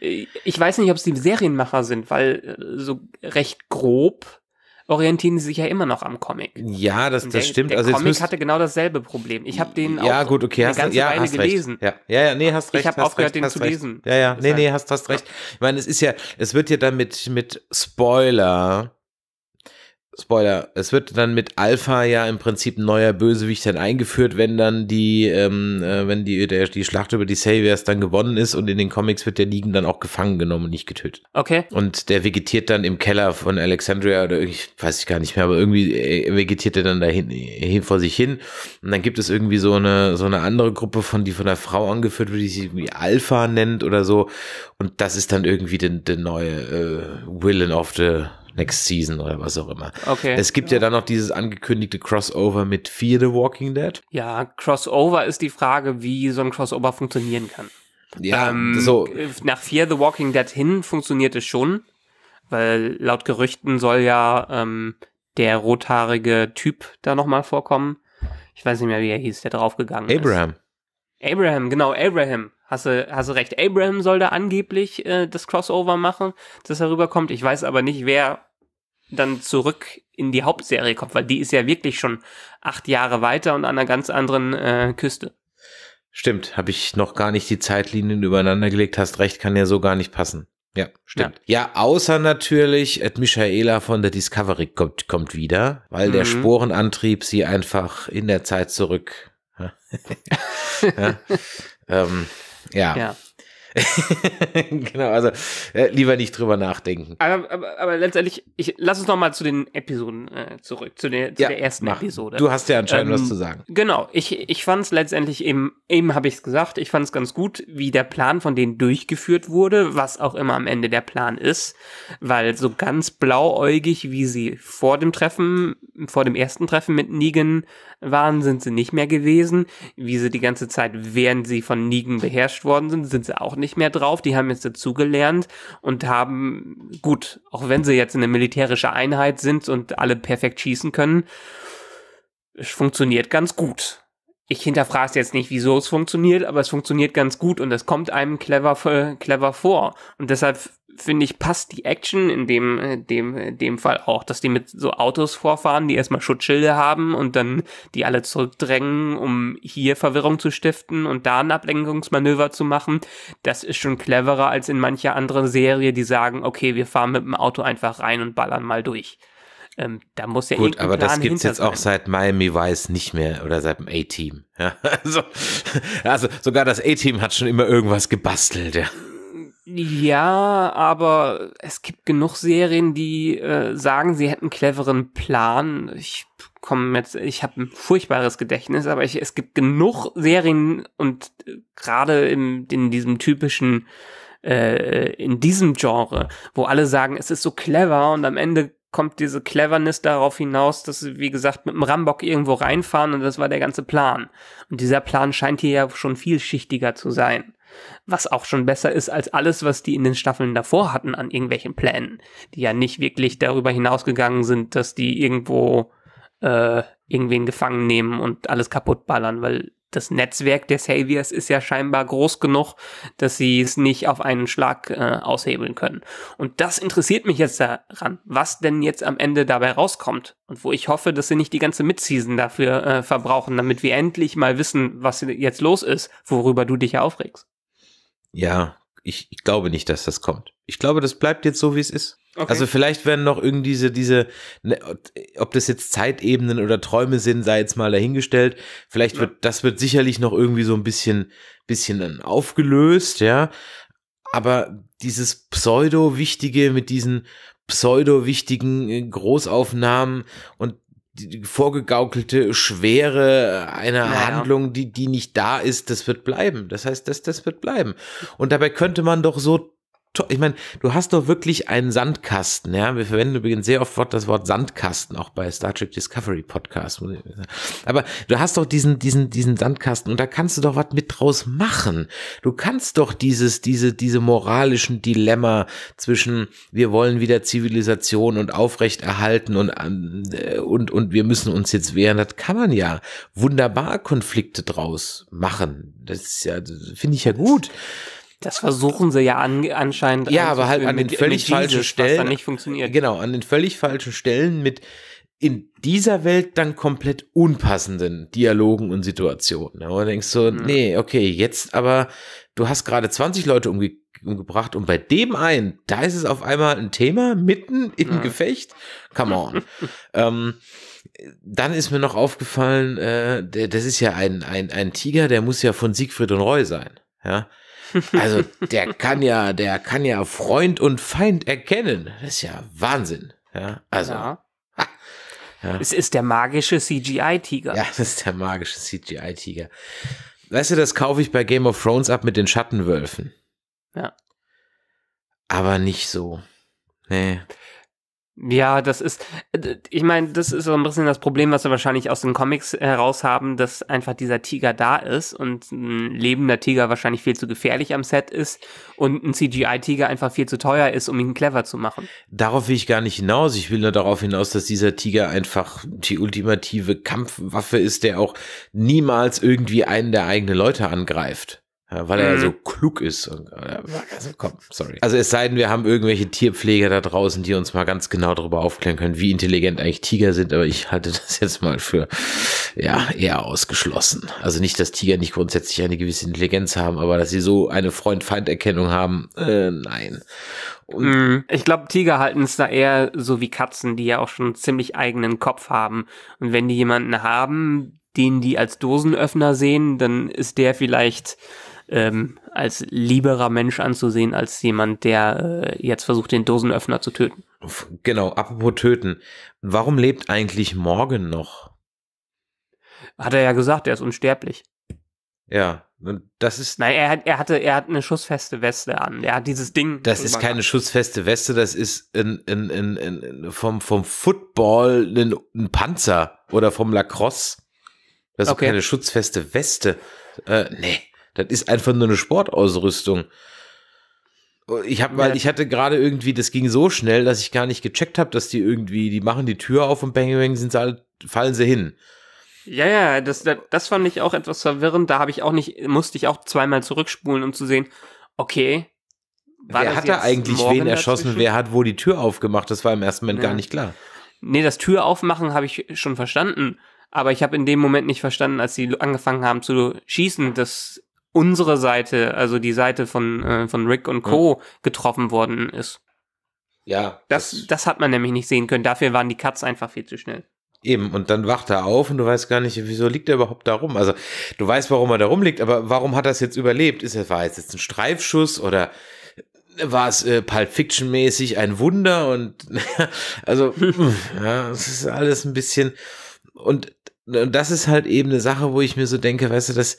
Äh, ich weiß nicht, ob es die Serienmacher sind, weil äh, so recht grob orientieren sie sich ja immer noch am Comic. Ja, das, der, das stimmt. Der also Comic hatte genau dasselbe Problem. Ich habe den ja, auch gut, okay, eine hast, ganze ja, Weile gelesen. Ja. ja, ja, nee, hast recht. Ich habe aufgehört, recht, den zu recht. lesen. Ja, ja, nee, nee, hast, hast recht. Ich meine, es ist ja, es wird ja dann mit, mit Spoiler Spoiler, es wird dann mit Alpha ja im Prinzip ein neuer Bösewicht dann eingeführt, wenn dann die, ähm, äh, wenn die, der, die Schlacht über die Saviors dann gewonnen ist und in den Comics wird der Negan dann auch gefangen genommen und nicht getötet. Okay. Und der vegetiert dann im Keller von Alexandria oder ich weiß ich gar nicht mehr, aber irgendwie äh, vegetiert er dann dahin hin vor sich hin. Und dann gibt es irgendwie so eine, so eine andere Gruppe von, die von einer Frau angeführt wird, die sich irgendwie Alpha nennt oder so. Und das ist dann irgendwie der neue äh, Willen of the Next Season oder was auch immer. Okay. Es gibt ja, ja dann noch dieses angekündigte Crossover mit Fear the Walking Dead. Ja, Crossover ist die Frage, wie so ein Crossover funktionieren kann. Ja, ähm, so. Nach Fear the Walking Dead hin funktioniert es schon, weil laut Gerüchten soll ja ähm, der rothaarige Typ da nochmal vorkommen. Ich weiß nicht mehr, wie er hieß, der draufgegangen Abraham. ist. Abraham. Abraham, genau, Abraham hast du, hast du recht. Abraham soll da angeblich äh, das Crossover machen, dass er rüberkommt. Ich weiß aber nicht, wer dann zurück in die Hauptserie kommt, weil die ist ja wirklich schon acht Jahre weiter und an einer ganz anderen äh, Küste. Stimmt, habe ich noch gar nicht die Zeitlinien übereinander gelegt. Hast recht, kann ja so gar nicht passen. Ja, stimmt. Ja, ja außer natürlich, Ed Michaela von der Discovery kommt, kommt wieder, weil mhm. der Sporenantrieb sie einfach in der Zeit zurück. [laughs] ja. [laughs] ähm, Yeah. Yeah. [laughs] genau, also äh, lieber nicht drüber nachdenken. Aber, aber, aber letztendlich, ich, lass uns nochmal zu den Episoden äh, zurück, zu der, zu ja, der ersten mach. Episode. Du hast ja anscheinend ähm, was zu sagen. Genau, ich, ich fand es letztendlich, eben, eben habe ich es gesagt, ich fand es ganz gut, wie der Plan von denen durchgeführt wurde, was auch immer am Ende der Plan ist, weil so ganz blauäugig, wie sie vor dem Treffen, vor dem ersten Treffen mit Negan waren, sind sie nicht mehr gewesen. Wie sie die ganze Zeit, während sie von Negan beherrscht worden sind, sind sie auch nicht nicht mehr drauf. Die haben jetzt dazugelernt und haben, gut, auch wenn sie jetzt eine militärische Einheit sind und alle perfekt schießen können, es funktioniert ganz gut. Ich hinterfrage jetzt nicht, wieso es funktioniert, aber es funktioniert ganz gut und es kommt einem clever, äh, clever vor. Und deshalb finde ich, passt die Action in dem, äh, dem, äh, dem Fall auch, dass die mit so Autos vorfahren, die erstmal Schutzschilde haben und dann die alle zurückdrängen, um hier Verwirrung zu stiften und da ein Ablenkungsmanöver zu machen. Das ist schon cleverer als in mancher anderen Serie, die sagen, okay, wir fahren mit dem Auto einfach rein und ballern mal durch. Ähm, da muss ja Gut, aber das gibt es jetzt auch seit Miami Vice nicht mehr oder seit dem A-Team. Ja, [laughs] also, also sogar das A-Team hat schon immer irgendwas gebastelt, ja. Ja, aber es gibt genug Serien, die äh, sagen, sie hätten einen cleveren Plan. Ich komme jetzt, ich habe ein furchtbares Gedächtnis, aber ich, es gibt genug Serien und äh, gerade im in diesem typischen, äh, in diesem Genre, wo alle sagen, es ist so clever und am Ende kommt diese Cleverness darauf hinaus, dass sie, wie gesagt, mit dem Rambock irgendwo reinfahren und das war der ganze Plan. Und dieser Plan scheint hier ja schon vielschichtiger zu sein. Was auch schon besser ist als alles, was die in den Staffeln davor hatten an irgendwelchen Plänen, die ja nicht wirklich darüber hinausgegangen sind, dass die irgendwo äh, irgendwen gefangen nehmen und alles kaputtballern, weil das Netzwerk der Saviors ist ja scheinbar groß genug, dass sie es nicht auf einen Schlag äh, aushebeln können. Und das interessiert mich jetzt daran, was denn jetzt am Ende dabei rauskommt. Und wo ich hoffe, dass sie nicht die ganze Midseason dafür äh, verbrauchen, damit wir endlich mal wissen, was jetzt los ist, worüber du dich ja aufregst ja, ich, ich glaube nicht, dass das kommt. Ich glaube, das bleibt jetzt so, wie es ist. Okay. Also vielleicht werden noch irgendwie diese, diese, ne, ob das jetzt Zeitebenen oder Träume sind, sei jetzt mal dahingestellt. Vielleicht wird, das wird sicherlich noch irgendwie so ein bisschen, bisschen aufgelöst, ja. Aber dieses Pseudo-Wichtige mit diesen pseudo-wichtigen äh, Großaufnahmen und die vorgegaukelte Schwere äh, einer naja. Handlung, die, die nicht da ist, das wird bleiben. Das heißt, das, das wird bleiben. Und dabei könnte man doch so ich meine, du hast doch wirklich einen Sandkasten, ja. Wir verwenden übrigens sehr oft das Wort Sandkasten, auch bei Star Trek Discovery Podcast. Aber du hast doch diesen, diesen, diesen Sandkasten und da kannst du doch was mit draus machen. Du kannst doch dieses, diese, diese moralischen Dilemma zwischen wir wollen wieder Zivilisation und aufrechterhalten und, ähm, äh, und, und wir müssen uns jetzt wehren. Das kann man ja wunderbar Konflikte draus machen. Das ist ja, finde ich ja gut. Das versuchen sie ja an, anscheinend. Ja, aber halt an den mit, völlig mit Jesus, falschen Stellen. Was dann nicht funktioniert. Genau, an den völlig falschen Stellen mit in dieser Welt dann komplett unpassenden Dialogen und Situationen. Aber denkst so, mhm. nee, okay, jetzt aber, du hast gerade 20 Leute umge umgebracht und bei dem einen, da ist es auf einmal ein Thema mitten im ja. Gefecht. Come on. [laughs] ähm, dann ist mir noch aufgefallen, äh, das ist ja ein, ein, ein Tiger, der muss ja von Siegfried und Roy sein. Ja. Also der kann ja, der kann ja Freund und Feind erkennen. Das ist ja Wahnsinn. Ja, also. Ja. Ja. Es ist der magische CGI-Tiger. Ja, das [laughs] ist der magische CGI-Tiger. Weißt du, das kaufe ich bei Game of Thrones ab mit den Schattenwölfen. Ja. Aber nicht so. Nee. Ja, das ist, äh, ich meine, das ist so ein bisschen das Problem, was wir wahrscheinlich aus den Comics heraus haben, dass einfach dieser Tiger da ist und ein lebender Tiger wahrscheinlich viel zu gefährlich am Set ist und ein CGI-Tiger einfach viel zu teuer ist, um ihn clever zu machen. Darauf will ich gar nicht hinaus. Ich will nur darauf hinaus, dass dieser Tiger einfach die ultimative Kampfwaffe ist, der auch niemals irgendwie einen der eigenen Leute angreift. Ja, weil er mhm. so klug ist. Äh, also komm, sorry. Also es sei denn, wir haben irgendwelche Tierpfleger da draußen, die uns mal ganz genau darüber aufklären können, wie intelligent eigentlich Tiger sind, aber ich halte das jetzt mal für ja eher ausgeschlossen. Also nicht, dass Tiger nicht grundsätzlich eine gewisse Intelligenz haben, aber dass sie so eine Freund-Feind-Erkennung haben, äh, nein. Und mhm. ich glaube, Tiger halten es da eher so wie Katzen, die ja auch schon einen ziemlich eigenen Kopf haben. Und wenn die jemanden haben, den die als Dosenöffner sehen, dann ist der vielleicht ähm, als lieberer Mensch anzusehen, als jemand, der äh, jetzt versucht, den Dosenöffner zu töten. Genau, apropos töten. Warum lebt eigentlich Morgan noch? Hat er ja gesagt, er ist unsterblich. Ja, das ist. Nein, er, hat, er hatte, er hat eine schussfeste Weste an. Er hat dieses Ding. Das ist keine an. schussfeste Weste, das ist in, in, in, in, vom, vom Football ein, ein Panzer oder vom Lacrosse. Das ist okay. keine schutzfeste Weste. Äh, nee. Das ist einfach nur eine Sportausrüstung. Ich habe mal, ja. ich hatte gerade irgendwie, das ging so schnell, dass ich gar nicht gecheckt habe, dass die irgendwie, die machen die Tür auf und bang bang sind sie alle, fallen sie hin. Ja, ja, das, das fand ich auch etwas verwirrend. Da habe ich auch nicht, musste ich auch zweimal zurückspulen, um zu sehen, okay. wer hat da eigentlich wen erschossen? Wer hat wo die Tür aufgemacht? Das war im ersten Moment ja. gar nicht klar. Nee, das Tür aufmachen habe ich schon verstanden. Aber ich habe in dem Moment nicht verstanden, als sie angefangen haben zu schießen, dass unsere Seite, also die Seite von, äh, von Rick und Co. Ja. getroffen worden ist. Ja. Das, das, das hat man nämlich nicht sehen können. Dafür waren die Cuts einfach viel zu schnell. Eben, und dann wacht er auf und du weißt gar nicht, wieso liegt er überhaupt da rum? Also, du weißt, warum er da rumliegt, aber warum hat er es jetzt überlebt? Ist er, war es jetzt ein Streifschuss oder war es äh, Pulp Fiction-mäßig ein Wunder? Und [laughs] also, [laughs] ja, es ist alles ein bisschen. Und, und das ist halt eben eine Sache, wo ich mir so denke, weißt du, das,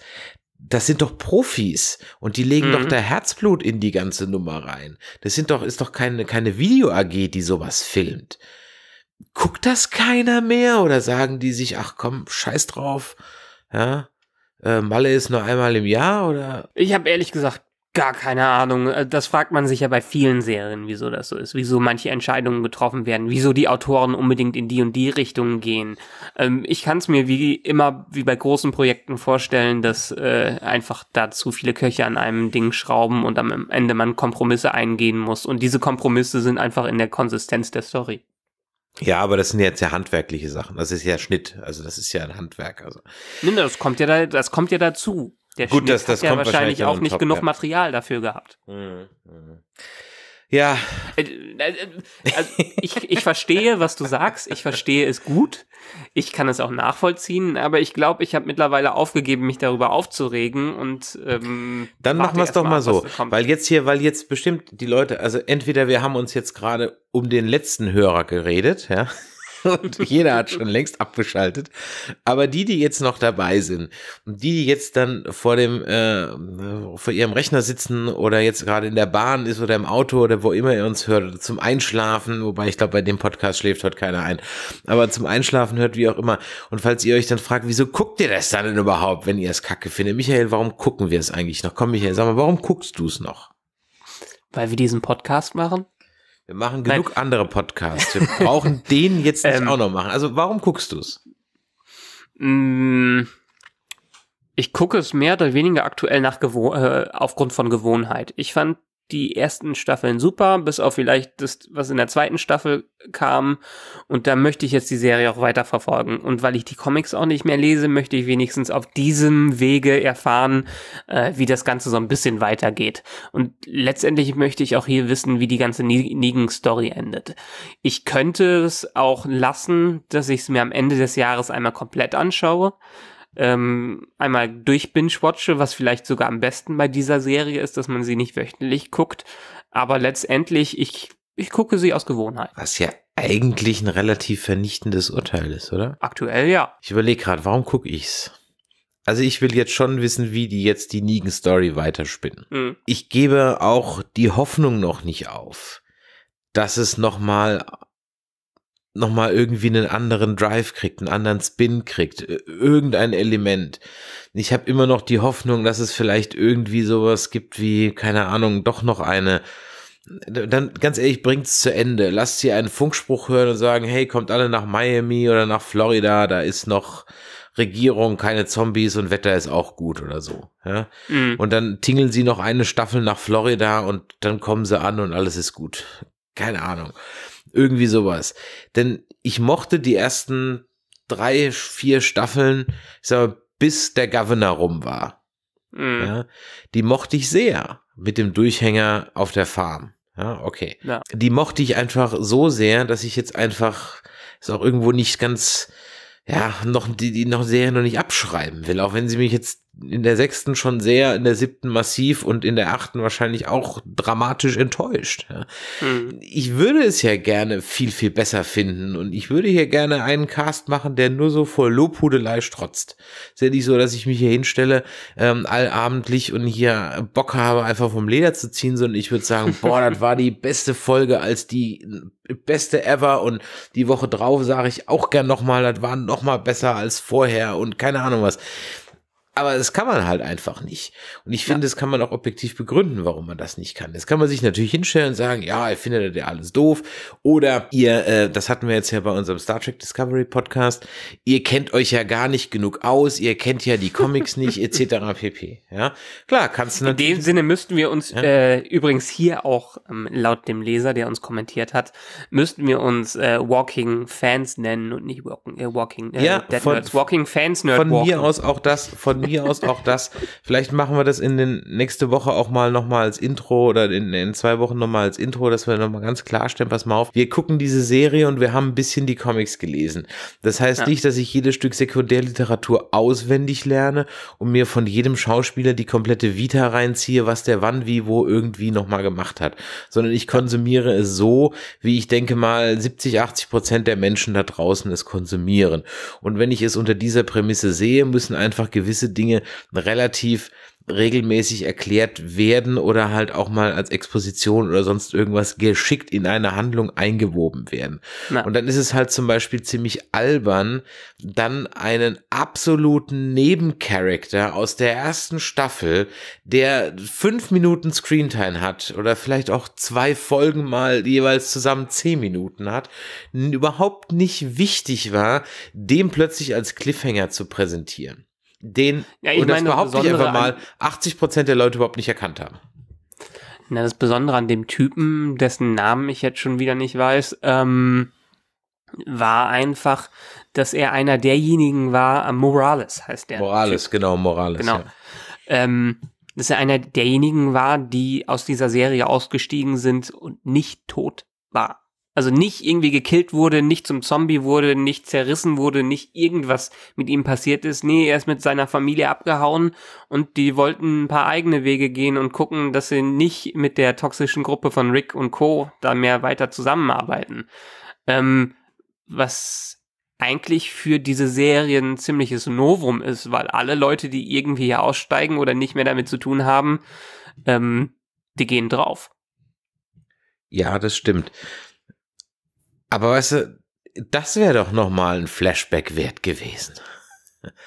das sind doch Profis und die legen mhm. doch da Herzblut in die ganze Nummer rein. Das sind doch, ist doch keine, keine Video-AG, die sowas filmt. Guckt das keiner mehr oder sagen die sich, ach komm, scheiß drauf, ja, äh, Malle ist nur einmal im Jahr oder? Ich habe ehrlich gesagt gar keine Ahnung. Äh, das fragt man sich ja bei vielen Serien, wieso das so ist, wieso manche Entscheidungen getroffen werden, wieso die Autoren unbedingt in die und die Richtung gehen. Ähm, ich kann es mir wie immer, wie bei großen Projekten vorstellen, dass äh, einfach da zu viele Köche an einem Ding schrauben und am Ende man Kompromisse eingehen muss. Und diese Kompromisse sind einfach in der Konsistenz der Story. Ja, aber das sind jetzt ja handwerkliche Sachen. Das ist ja Schnitt. Also das ist ja ein Handwerk. Also. Nee, das kommt ja da, das kommt ja dazu. Der Gut, Schnitt das, das hat ja wahrscheinlich, wahrscheinlich auch nicht Top, genug ja. Material dafür gehabt. Ja. Äh, äh, also ich, ich verstehe, was du sagst. Ich verstehe es gut. Ich kann es auch nachvollziehen. Aber ich glaube, ich habe mittlerweile aufgegeben, mich darüber aufzuregen. Und ähm, dann machen wir es doch mal, mal so, weil jetzt hier, weil jetzt bestimmt die Leute, also entweder wir haben uns jetzt gerade um den letzten Hörer geredet, ja und jeder hat schon längst abgeschaltet. Aber die, die jetzt noch dabei sind und die, die jetzt dann vor dem, äh, vor ihrem Rechner sitzen oder jetzt gerade in der Bahn ist oder im Auto oder wo immer ihr uns hört, zum Einschlafen, wobei ich glaube, bei dem Podcast schläft heute keiner ein, aber zum Einschlafen hört, wie auch immer. Und falls ihr euch dann fragt, wieso guckt ihr das dann denn überhaupt, wenn ihr es kacke findet? Michael, warum gucken wir es eigentlich noch? Komm, Michael, sag mal, warum guckst du es noch? Weil wir diesen Podcast machen? Wir machen genug Nein. andere Podcasts. Wir brauchen [laughs] den jetzt nicht ähm, auch noch machen. Also warum guckst du es? Mm. Ich gucke es mehr oder weniger aktuell nach Gewo äh, aufgrund von Gewohnheit. Ich fand die ersten Staffeln super, bis auf vielleicht das, was in der zweiten Staffel kam. Und da möchte ich jetzt die Serie auch weiter verfolgen. Und weil ich die Comics auch nicht mehr lese, möchte ich wenigstens auf diesem Wege erfahren, äh, wie das Ganze so ein bisschen weitergeht. Und letztendlich möchte ich auch hier wissen, wie die ganze Negan-Story endet. Ich könnte es auch lassen, dass ich es mir am Ende des Jahres einmal komplett anschaue ähm, einmal durch binge-watche, was vielleicht sogar am besten bei dieser Serie ist, dass man sie nicht wöchentlich guckt. Aber letztendlich, ich, ich gucke sie aus Gewohnheit. Was ja eigentlich ein relativ vernichtendes Urteil ist, oder? Aktuell ja. Ich überlege gerade, warum gucke ich's? Also ich will jetzt schon wissen, wie die jetzt die Negan-Story weiterspinnen. Mhm. Ich gebe auch die Hoffnung noch nicht auf, dass es nochmal nochmal irgendwie einen anderen Drive kriegt, einen anderen Spin kriegt, äh, irgendein Element. Ich habe immer noch die Hoffnung, dass es vielleicht irgendwie sowas gibt wie, keine Ahnung, doch noch eine. Dann ganz ehrlich, bringt es zu Ende. Lasst sie einen Funkspruch hören und sagen, hey, kommt alle nach Miami oder nach Florida, da ist noch Regierung, keine Zombies und Wetter ist auch gut oder so. Ja? Mhm. Und dann tingeln sie noch eine Staffel nach Florida und dann kommen sie an und alles ist gut. Keine Ahnung. Irgendwie sowas. Denn ich mochte die ersten drei, vier Staffeln, ich sag mal, bis der Governor rum war. Mhm. Ja, die mochte ich sehr mit dem Durchhänger auf der Farm. Ja, okay. Ja. Die mochte ich einfach so sehr, dass ich jetzt einfach ist auch irgendwo nicht ganz, ja, noch die, die noch sehr noch nicht abschreiben will, auch wenn sie mich jetzt in der sechsten schon sehr, in der siebten massiv und in der achten wahrscheinlich auch dramatisch enttäuscht. Mhm. Ich würde es ja gerne viel, viel besser finden und ich würde hier gerne einen Cast machen, der nur so vor Lobhudelei strotzt. Ist ja nicht so, dass ich mich hier hinstelle, ähm, allabendlich und hier Bock habe, einfach vom Leder zu ziehen, sondern ich würde sagen, boah, das war die beste Folge als die äh, beste ever und die Woche drauf sage ich auch gern nochmal, das war nochmal besser als vorher und keine Ahnung was. Aber das kann man halt einfach nicht. Und ich finde, ja. das kann man auch objektiv begründen, warum man das nicht kann. Das kann man sich natürlich hinstellen und sagen, ja, ihr findet ja alles doof. Oder ihr, äh, das hatten wir jetzt ja bei unserem Star Trek Discovery Podcast, ihr kennt euch ja gar nicht genug aus, ihr kennt ja die Comics nicht, etc. [laughs] pp. Ja, klar, kannst du natürlich. In dem Sinne müssten wir uns ja? äh, übrigens hier auch ähm, laut dem Leser, der uns kommentiert hat, müssten wir uns äh, Walking Fans nennen und nicht Walking, äh, Walking äh, ja, Dead von, Nerds. Walking Fans Nerd Von Walking. mir aus auch das, von mir aus auch das. Vielleicht machen wir das in den nächste Woche auch mal nochmal als Intro oder in, in zwei Wochen nochmal als Intro, dass wir nochmal ganz klarstellen, pass mal auf. Wir gucken diese Serie und wir haben ein bisschen die Comics gelesen. Das heißt ja. nicht, dass ich jedes Stück Sekundärliteratur auswendig lerne und mir von jedem Schauspieler die komplette Vita reinziehe, was der wann, wie, wo irgendwie nochmal gemacht hat, sondern ich konsumiere es so, wie ich denke mal 70, 80 Prozent der Menschen da draußen es konsumieren. Und wenn ich es unter dieser Prämisse sehe, müssen einfach gewisse Dinge relativ regelmäßig erklärt werden oder halt auch mal als Exposition oder sonst irgendwas geschickt in eine Handlung eingewoben werden. Na. Und dann ist es halt zum Beispiel ziemlich albern, dann einen absoluten Nebencharakter aus der ersten Staffel, der fünf Minuten Screentime hat oder vielleicht auch zwei Folgen mal jeweils zusammen zehn Minuten hat, überhaupt nicht wichtig war, dem plötzlich als Cliffhanger zu präsentieren den, ja, ich und meine, das behaupte ich einfach mal, 80 Prozent der Leute überhaupt nicht erkannt haben. Na, das Besondere an dem Typen, dessen Namen ich jetzt schon wieder nicht weiß, ähm, war einfach, dass er einer derjenigen war, äh, Morales heißt der. Morales, typ. genau, Morales. Genau. Ja. Ähm, dass er einer derjenigen war, die aus dieser Serie ausgestiegen sind und nicht tot war also nicht irgendwie gekillt wurde, nicht zum Zombie wurde, nicht zerrissen wurde, nicht irgendwas mit ihm passiert ist. Nee, er ist mit seiner Familie abgehauen und die wollten ein paar eigene Wege gehen und gucken, dass sie nicht mit der toxischen Gruppe von Rick und Co. da mehr weiter zusammenarbeiten. Ähm, was eigentlich für diese Serie ein ziemliches Novum ist, weil alle Leute, die irgendwie hier aussteigen oder nicht mehr damit zu tun haben, ähm, die gehen drauf. Ja, das stimmt. Aber weißt du, das wäre doch nochmal ein Flashback wert gewesen.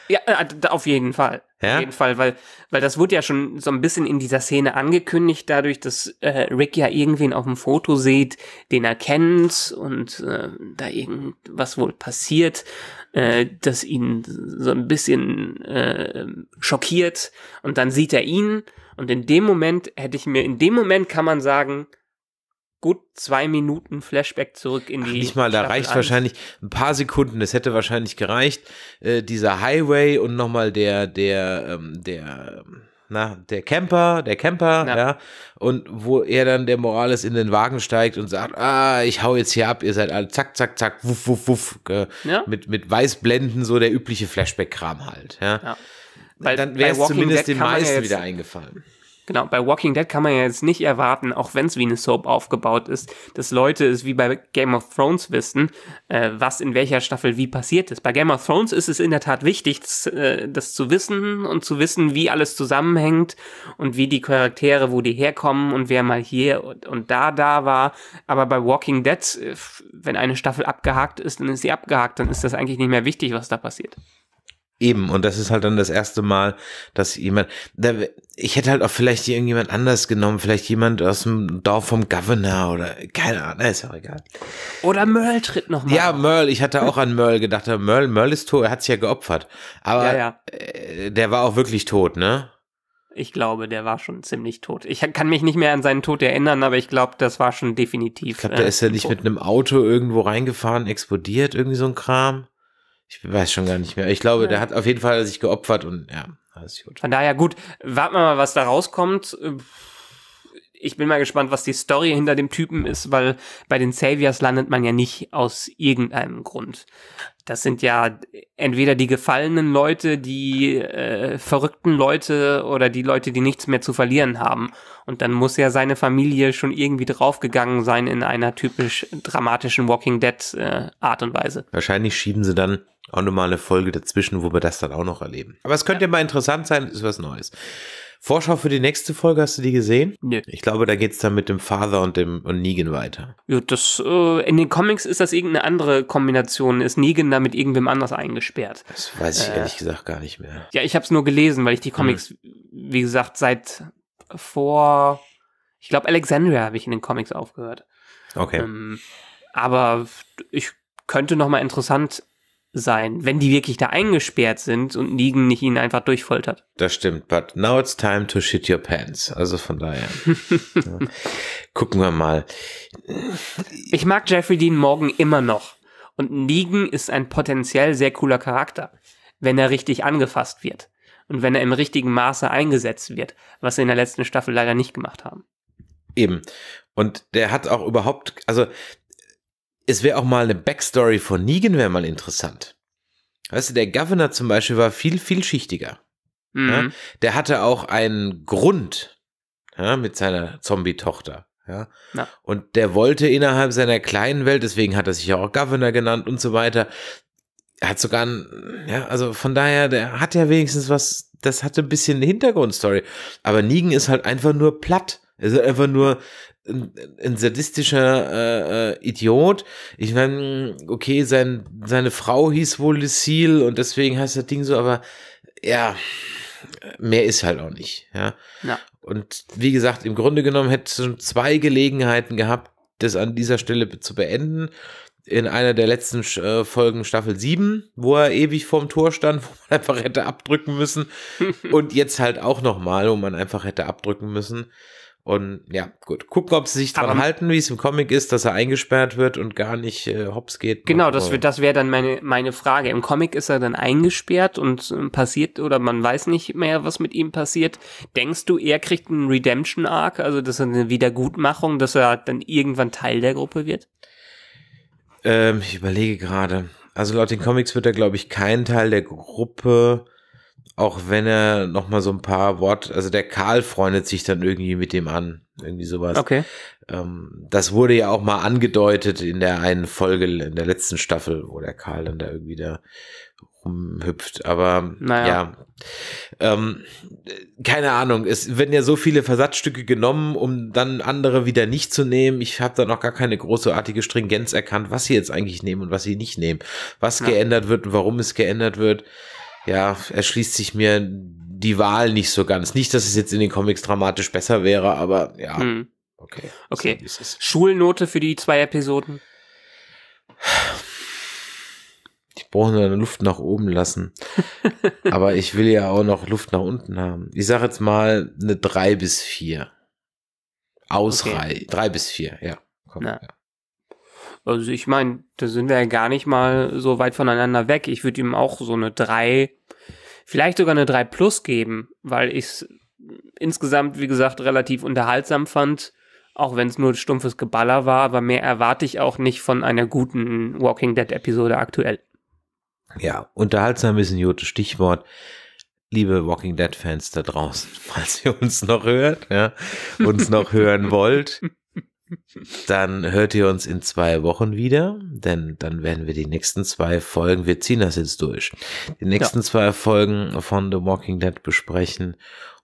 Ja, äh, auf jeden Fall. Ja? Auf jeden Fall, weil, weil das wurde ja schon so ein bisschen in dieser Szene angekündigt, dadurch, dass äh, Rick ja irgendwen auf dem Foto sieht, den er kennt und äh, da irgendwas wohl passiert, äh, das ihn so ein bisschen äh, schockiert und dann sieht er ihn und in dem Moment hätte ich mir, in dem Moment kann man sagen, gut zwei Minuten Flashback zurück in die. Ach, nicht mal, da reicht 1. wahrscheinlich ein paar Sekunden. Es hätte wahrscheinlich gereicht. Äh, dieser Highway und nochmal der, der, ähm, der na, der Camper, der Camper, ja. ja. Und wo er dann der Morales in den Wagen steigt und sagt, ah, ich hau jetzt hier ab, ihr seid alle zack, zack, zack, wuff, wuff, wuff, ja. mit, mit Weißblenden, so der übliche Flashback-Kram halt, ja. ja. Weil, dann wäre es zumindest den meisten ja wieder eingefallen. Genau, bei Walking Dead kann man ja jetzt nicht erwarten, auch wenn es wie eine Soap aufgebaut ist, dass Leute es wie bei Game of Thrones wissen, äh, was in welcher Staffel wie passiert ist. Bei Game of Thrones ist es in der Tat wichtig, das, äh, das zu wissen und zu wissen, wie alles zusammenhängt und wie die Charaktere, wo die herkommen und wer mal hier und, und da da war. Aber bei Walking Dead, äh, wenn eine Staffel abgehakt ist, dann ist sie abgehakt, dann ist das eigentlich nicht mehr wichtig, was da passiert. Eben, und das ist halt dann das erste Mal, dass jemand, da, ich hätte halt auch vielleicht irgendjemand anders genommen, vielleicht jemand aus dem Dorf vom Governor oder, keine Ahnung, ist ja auch egal. Oder Merle tritt nochmal. Ja, Merle, ich hatte auch an Merle gedacht, Merle, Merle ist tot, er hat sich ja geopfert. Aber ja, ja. Äh, der war auch wirklich tot, ne? Ich glaube, der war schon ziemlich tot. Ich kann mich nicht mehr an seinen Tod erinnern, aber ich glaube, das war schon definitiv. Ich glaube, da äh, ist er nicht tot. mit einem Auto irgendwo reingefahren, explodiert, irgendwie so ein Kram ich weiß schon gar nicht mehr. Ich glaube, ja. der hat auf jeden Fall sich geopfert und ja, alles gut. Von daher gut, warten wir mal, was da rauskommt. Ich bin mal gespannt, was die Story hinter dem Typen ist, weil bei den Saviors landet man ja nicht aus irgendeinem Grund. Das sind ja entweder die gefallenen Leute, die äh, verrückten Leute oder die Leute, die nichts mehr zu verlieren haben. Und dann muss ja seine Familie schon irgendwie draufgegangen sein in einer typisch dramatischen Walking Dead äh, Art und Weise. Wahrscheinlich schieben sie dann auch nochmal eine Folge dazwischen, wo wir das dann auch noch erleben. Aber es könnte ja mal interessant sein, ist was Neues. Vorschau für die nächste Folge, hast du die gesehen? Nee. Ich glaube, da geht es dann mit dem Father und dem und Negan weiter. Ja, das, äh, in den Comics ist das irgendeine andere Kombination. Ist Negan da mit irgendwem anders eingesperrt? Das weiß ich äh, ehrlich gesagt gar nicht mehr. Ja, ich habe es nur gelesen, weil ich die hm. Comics, hm. wie gesagt, seit vor, ich glaube, Alexandria habe ich in den Comics aufgehört. Okay. Ähm, aber ich könnte nochmal interessant sein, wenn die wirklich da eingesperrt sind und Negan nicht ihnen einfach durchfoltert. Das stimmt, but now it's time to shit your pants. Also von daher. [laughs] Gucken wir mal. Ich mag Jeffrey Dean Morgan immer noch. Und Negan ist ein potenziell sehr cooler Charakter, wenn er richtig angefasst wird. Und wenn er im richtigen Maße eingesetzt wird, was sie in der letzten Staffel leider nicht gemacht haben. Eben. Und der hat auch überhaupt, also es wäre auch mal eine Backstory von Negan wäre mal interessant. Weißt du, der Governor zum Beispiel war viel vielschichtiger. Mhm. Ja? Der hatte auch einen Grund ja, mit seiner Zombie-Tochter. Ja? ja? Und der wollte innerhalb seiner kleinen Welt, deswegen hat er sich ja auch Governor genannt und so weiter. Er hat sogar, einen, ja, also von daher, der hat ja wenigstens was, das hatte ein bisschen eine Hintergrundstory. Aber Negan ist halt einfach nur platt. Es ist einfach nur ein, ein sadistischer äh, äh Idiot. Ich meine, okay, sein, seine Frau hieß wohl Lucille und deswegen heißt das Ding so, aber ja, mehr ist halt auch nicht. Ja. ja. Und wie gesagt, im Grunde genommen hätte schon zwei Gelegenheiten gehabt, das an dieser Stelle zu beenden. In einer der letzten äh, Folgen Staffel 7, wo er ewig vorm Tor stand, [laughs] wo man einfach hätte abdrücken müssen. [laughs] und jetzt halt auch nochmal, wo man einfach hätte abdrücken müssen. Und ja, gut. Gucken, ob sie sich dran halten, wie es im Comic ist, dass er eingesperrt wird und gar nicht äh, hops geht. Genau, das, wär, das wäre dann meine, meine Frage. Im Comic ist er dann eingesperrt und äh, passiert oder man weiß nicht mehr, was mit ihm passiert. Denkst du, er kriegt einen Redemption-Arc, also dass er eine Wiedergutmachung, dass er dann irgendwann Teil der Gruppe wird? Ähm, ich überlege gerade. Also laut den Comics wird er, glaube ich, kein Teil der Gruppe auch wenn er noch mal so ein paar Worte, also der Karl freundet sich dann irgendwie mit dem an, irgendwie sowas. Okay. Ähm, das wurde ja auch mal angedeutet in der einen Folge, in der letzten Staffel, wo der Karl dann da irgendwie da rumhüpft. Aber naja. ja, ähm, keine Ahnung. Es werden ja so viele Versatzstücke genommen, um dann andere wieder nicht zu nehmen. Ich habe da noch gar keine großartige Stringenz erkannt, was sie jetzt eigentlich nehmen und was sie nicht nehmen, was ja. geändert wird und warum es geändert wird ja, erschließt sich mir die Wahl nicht so ganz. Nicht, dass es jetzt in den Comics dramatisch besser wäre, aber ja. Hm. Okay. Okay. So, Schulnote für die zwei Episoden? Ich brauche nur eine Luft nach oben lassen. [laughs] aber ich will ja auch noch Luft nach unten haben. Ich sage jetzt mal eine drei bis vier Ausreichend. Okay. drei bis vier ja. Komm, ja. Also ich meine, da sind wir ja gar nicht mal so weit voneinander weg. Ich würde ihm auch so eine 3, vielleicht sogar eine 3 plus geben, weil ich es insgesamt, wie gesagt, relativ unterhaltsam fand, auch wenn es nur stumpfes Geballer war, aber mehr erwarte ich auch nicht von einer guten Walking Dead Episode aktuell. Ja, unterhaltsam ist ein gutes Stichwort liebe Walking Dead Fans da draußen, [laughs] falls ihr uns noch hört, ja, uns noch hören wollt, [laughs] Dann hört ihr uns in zwei Wochen wieder, denn dann werden wir die nächsten zwei Folgen, wir ziehen das jetzt durch, die nächsten ja. zwei Folgen von The Walking Dead besprechen.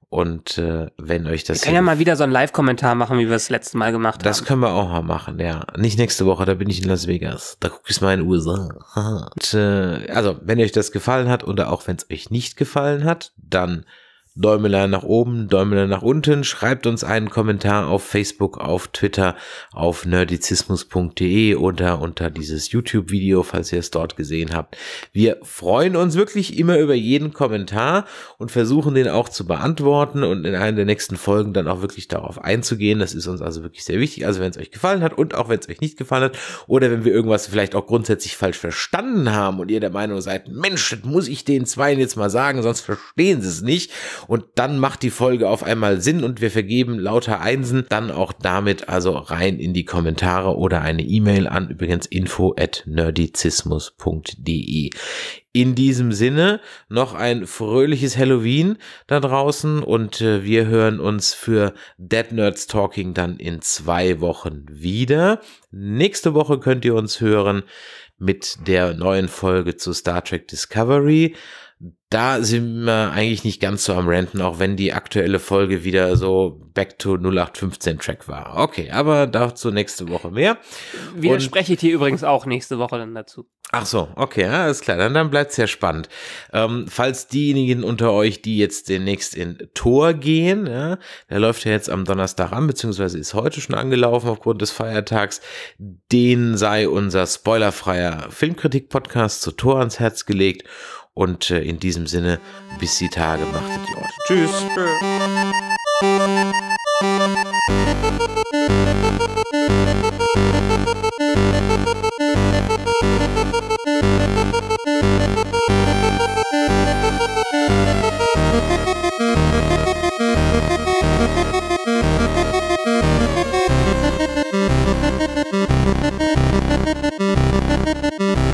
Und äh, wenn euch das. Wir können ja mal wieder so einen Live-Kommentar machen, wie wir es letzte Mal gemacht das haben. Das können wir auch mal machen, ja. Nicht nächste Woche, da bin ich in Las Vegas. Da gucke ich mal in den USA. [laughs] Und, äh, also, wenn euch das gefallen hat oder auch wenn es euch nicht gefallen hat, dann Däumelein nach oben, Däumelein nach unten. Schreibt uns einen Kommentar auf Facebook, auf Twitter, auf nerdizismus.de oder unter dieses YouTube-Video, falls ihr es dort gesehen habt. Wir freuen uns wirklich immer über jeden Kommentar und versuchen den auch zu beantworten und in einer der nächsten Folgen dann auch wirklich darauf einzugehen. Das ist uns also wirklich sehr wichtig. Also wenn es euch gefallen hat und auch wenn es euch nicht gefallen hat oder wenn wir irgendwas vielleicht auch grundsätzlich falsch verstanden haben und ihr der Meinung seid, Mensch, das muss ich den Zweien jetzt mal sagen, sonst verstehen sie es nicht und dann macht die Folge auf einmal Sinn und wir vergeben lauter Einsen. Dann auch damit also rein in die Kommentare oder eine E-Mail an übrigens info at nerdizismus.de. In diesem Sinne noch ein fröhliches Halloween da draußen und äh, wir hören uns für Dead Nerds Talking dann in zwei Wochen wieder. Nächste Woche könnt ihr uns hören mit der neuen Folge zu Star Trek Discovery da sind wir eigentlich nicht ganz so am Renten, auch wenn die aktuelle Folge wieder so back to 0815 Track war. Okay, aber dazu nächste Woche mehr. Widerspreche ich hier übrigens auch nächste Woche dann dazu. Ach so, okay, alles klar, dann, dann bleibt es ja spannend. Ähm, falls diejenigen unter euch, die jetzt demnächst in Tor gehen, ja, der läuft ja jetzt am Donnerstag an, beziehungsweise ist heute schon angelaufen aufgrund des Feiertags, den sei unser spoilerfreier Filmkritik-Podcast zu Tor ans Herz gelegt und äh, in diesem Sinne, bis die Tage, macht die Ort. Tschüss. Thank you.